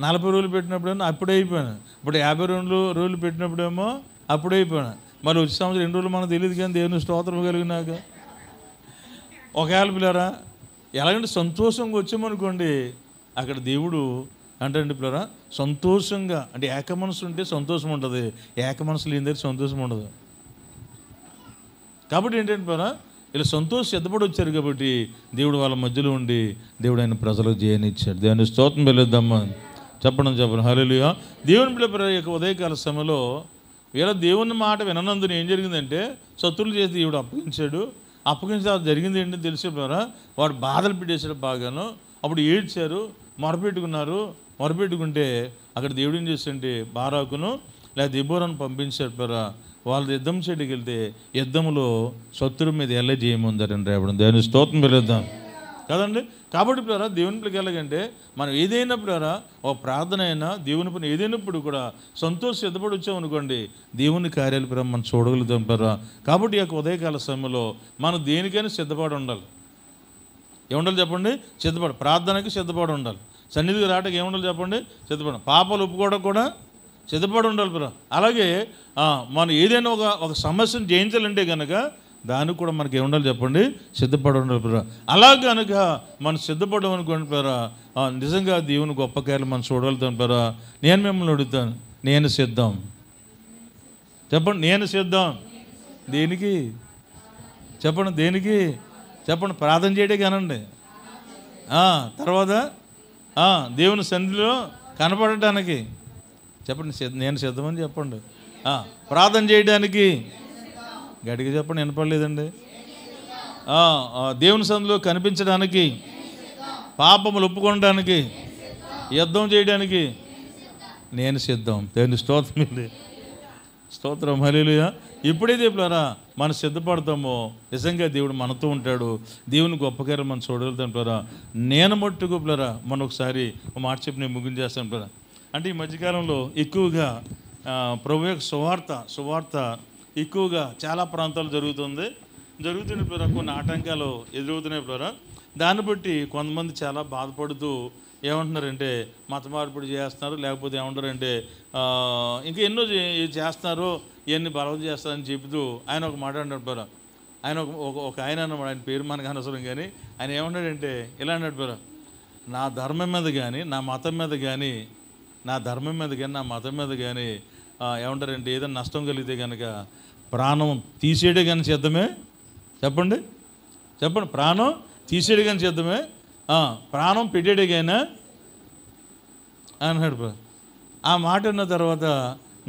నలభై రోజులు పెట్టినప్పుడేమో అప్పుడే అయిపోయాను ఇప్పుడు యాభై రెండు రోజులు పెట్టినప్పుడేమో అప్పుడే అయిపోయాను మరి వచ్చే సంవత్సరం రెండు రోజులు మనకు తెలియదు కానీ దేవుని స్తోత్రం కలిగినాక ఒకవేళ పిల్లరా ఎలాగంటే సంతోషంగా వచ్చామనుకోండి అక్కడ దేవుడు అండి పిల్లరా సంతోషంగా అంటే ఏక మనసు ఉంటే సంతోషం ఉంటుంది ఏక మనసు లేని దగ్గర సంతోషం ఉండదు కాబట్టి ఏంటంటే పిల్లరా ఇలా సంతోష సిద్ధపడి వచ్చారు కాబట్టి దేవుడు వాళ్ళ మధ్యలో ఉండి దేవుడు ఆయన ప్రజలకు జయనిచ్చాడు దేవుని స్తోత్రం వెళ్ళొద్దమ్మా చెప్పడం చెప్పను హలోలుగా దేవుని పిల్లల యొక్క ఉదయకాల సమయంలో వీళ్ళ దేవుని మాట విననందున ఏం జరిగిందంటే శత్రులు చేసి దేవుడు అప్పగించాడు అప్పగించడం జరిగింది ఏంటని తెలిసిపోయారా వాడు బాధలు పెట్టేశారు బాగాను అప్పుడు ఏడ్చారు మొరపెట్టుకున్నారు మొరపెట్టుకుంటే అక్కడ దేవుడు ఏం చేస్తుంటే బారాకును లేదా దిబోరాను పంపించారు పేరా వాళ్ళ యుద్ధం సైడ్కి వెళ్తే యుద్ధంలో శత్రువు మీద ఎలా చేయముందరని రేపడం దాని స్తోత్రం పెరుగుతాం కదండి కాబట్టి ప్రారా దేవుని పనికి ఎలాగంటే మనం ఏదైనా ప్లేరా ఓ ప్రార్థన అయినా దేవుని పని ఏదైనప్పుడు కూడా సంతోష సిద్ధపడి వచ్చామనుకోండి దేవుని కార్యాలు ప్లేరా మనం చూడగలుగుతాం ప్లేరా కాబట్టి ఈ యొక్క ఉదయకాల సమయంలో మనం దేనికైనా సిద్ధపడి ఉండాలి ఏముండాలి చెప్పండి సిద్ధపడి ప్రార్థనకి సిద్ధపడి ఉండాలి సన్నిధికి రావడానికి ఏముండాలి చెప్పండి సిద్ధపడి పాపలు ఒప్పుకోవడం కూడా సిద్ధపడి ఉండాలి ప్రా అలాగే మనం ఏదైనా ఒక ఒక సమస్యను జయించాలంటే కనుక దానికి కూడా మనకి ఏముండాలి చెప్పండి సిద్ధపడి ఉండాలి అలా కనుక మనం సిద్ధపడడం పేరా నిజంగా దేవుని గొప్ప కార్యం మనం చూడగలుగుతాను నేను మిమ్మల్ని అడుగుతాను నేను సిద్ధం చెప్పండి నేను సిద్ధం దేనికి చెప్పండి దేనికి చెప్పండి ప్రార్థన చేయడే కానండి తర్వాత దేవుని సంధిలో కనపడటానికి చెప్పండి నేను సిద్ధమని చెప్పండి ప్రార్థన చేయడానికి గడికి చెప్పండి వినపడలేదండి దేవుని సందులో కనిపించడానికి పాపములు ఒప్పుకోవడానికి యుద్ధం చేయడానికి నేను సిద్ధం దేవుని స్తోత్రం స్తోత్రం హలీలుయా ఇప్పుడే చెప్పారా మనం సిద్ధపడతామో నిజంగా దేవుడు మనతో ఉంటాడు దేవుని గొప్పకారం మనం చూడగలుగుతాం నేను మట్టుకు ప్లరా మన ఒకసారి మాట చెప్పి నేను ముగించేస్తాను చేస్తాను అంటే ఈ మధ్యకాలంలో ఎక్కువగా ప్రభు యొక్క సువార్త సువార్త ఎక్కువగా చాలా ప్రాంతాలు జరుగుతుంది జరుగుతున్న ద్వారా కొన్ని ఆటంకాలు ఎదురవుతున్నాయి ద్వారా దాన్ని బట్టి కొంతమంది చాలా బాధపడుతూ ఏమంటున్నారంటే మత మార్పిడి చేస్తున్నారు లేకపోతే ఏమంటారంటే ఇంకా ఎన్నో చేస్తున్నారు ఇవన్నీ బలవం చేస్తారని చెబుతూ ఆయన ఒక మాట అంటారు ఆయన ఒక ఒక ఆయన అన్నమాట ఆయన పేరు మనకు అనవసరం కానీ ఆయన ఏమన్నాడంటే ఇలా అన్నాడు నా ధర్మం మీద కానీ నా మతం మీద కానీ నా ధర్మం మీద కానీ నా మతం మీద కానీ ఏమంటారండి ఏదైనా నష్టం కలిగితే కనుక ప్రాణం తీసేయడే కానీ సిద్ధమే చెప్పండి చెప్పండి ప్రాణం తీసేయడే కానీ సిద్ధమే ప్రాణం పెట్టేడే కానీ అన్నాడు ఆ మాట విన్న తర్వాత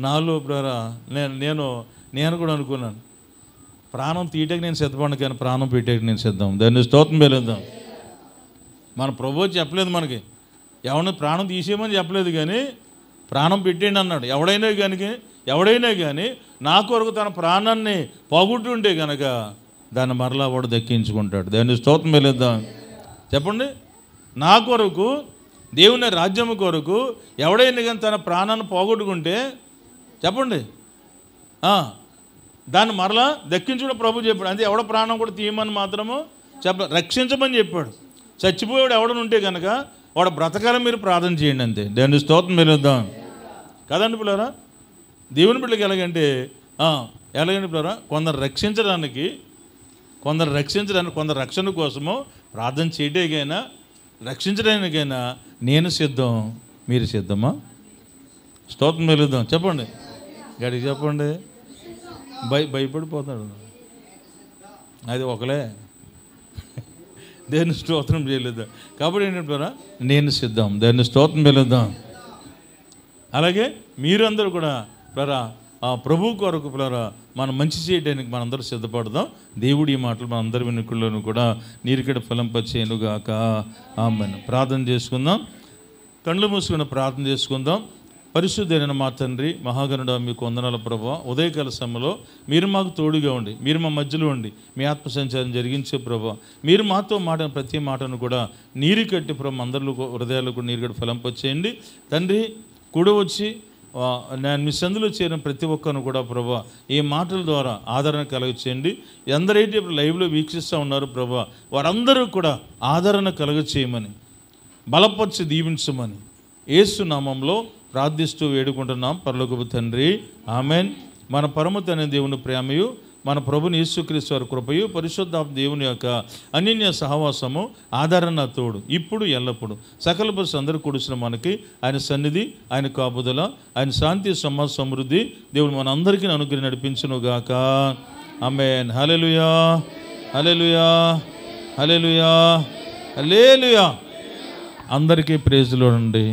నాలో ప్రారా నేను నేను నేను కూడా అనుకున్నాను ప్రాణం తీయటకు నేను సిద్ధపడను కానీ ప్రాణం పెట్టేకి నేను సిద్ధం దాన్ని స్తోత్రం పెరుగుదాం మన ప్రభు చెప్పలేదు మనకి ఎవరిని ప్రాణం తీసేయమని చెప్పలేదు కానీ ప్రాణం పెట్టేయండి అన్నాడు ఎవడైనా కనుక ఎవడైనా కానీ నా కొరకు తన ప్రాణాన్ని పోగొట్టుంటే కనుక దాన్ని మరలా వాడు దక్కించుకుంటాడు దాన్ని స్తోత్రం వెళ్ళిద్దాం చెప్పండి నా కొరకు దేవుని రాజ్యం కొరకు ఎవడైనా కానీ తన ప్రాణాన్ని పోగొట్టుకుంటే చెప్పండి దాన్ని మరలా దక్కించుకుంటే ప్రభు చెప్పాడు అంటే ఎవడ ప్రాణం కూడా తీయమని మాత్రము చెప్ప రక్షించమని చెప్పాడు చచ్చిపోయాడు ఎవడనుంటే కనుక వాడు బ్రతకాలని మీరు ప్రార్థన చేయండి అంతే దేవుని స్తోత్రం వద్దాం కదండి పిల్లరా దేవుని బిడ్డకి ఎలాగంటే ఎలాగండి పిల్లరా కొందరు రక్షించడానికి కొందరు రక్షించడానికి కొందరు రక్షణ కోసము ప్రార్థన చేయటేకైనా రక్షించడానికైనా నేను సిద్ధం మీరు సిద్ధమా స్తోత్రం వెలుద్దాం చెప్పండి గడికి చెప్పండి భయ భయపడిపోతాడు అది ఒకలే దేని స్తోత్రం చేయలేదా కాబట్టి ఏంటంటారా నేను సిద్ధం దేని స్తోత్రం చేయలేదా అలాగే మీరందరూ కూడా ప్లరా ఆ ప్రభు కొరకు ప్లరా మనం మంచి చేయడానికి మనందరూ సిద్ధపడదాం దేవుడి మాటలు మనందరి వెనుకల్లోనూ కూడా ఫలం ఫలింపచేయనుగాక ఆమె ప్రార్థన చేసుకుందాం కళ్ళు మూసుకుని ప్రార్థన చేసుకుందాం పరిశుద్ధైన మా తండ్రి మహాగనుడ మీకు వందనాల ప్రభావ ఉదయకాల సమయంలో మీరు మాకు తోడుగా ఉండి మీరు మా మధ్యలో ఉండి మీ ఆత్మ సంచారం జరిగించే ప్రభావ మీరు మాతో మాట ప్రతి మాటను కూడా నీరు కట్టి ప్రభు అందరిలో హృదయాలు కూడా నీరు కట్టి ఫలింపచేయండి తండ్రి కూడా వచ్చి నేను మీ సందులో చేరిన ప్రతి ఒక్కరిని కూడా ప్రభా ఈ మాటల ద్వారా ఆదరణ కలగచేయండి ఎందరైతే ఇప్పుడు లైవ్లో వీక్షిస్తూ ఉన్నారు ప్రభా వారందరూ కూడా ఆదరణ కలగచేయమని బలపరిచి దీవించమని ఏసునామంలో ప్రార్థిస్తూ వేడుకుంటున్నాం పర్లోకపు తండ్రి ఆమెన్ మన పరమ తండ్రి దేవుని ప్రేమయు మన ప్రభుని యేసుక్రీస్తు వారి కృపయు పరిశుద్ధ దేవుని యొక్క అన్యన్య సహవాసము ఆదరణ తోడు ఇప్పుడు ఎల్లప్పుడు సకల బస్సు అందరూ కూడిసిన మనకి ఆయన సన్నిధి ఆయన కాపుదల ఆయన శాంతి సమాజ సమృద్ధి దేవుడు మన అందరికీ అనుగ్రహం నడిపించునుగాక amen hallelujah hallelujah hallelujah hallelujah అందరికీ ప్రేజ్లో అండి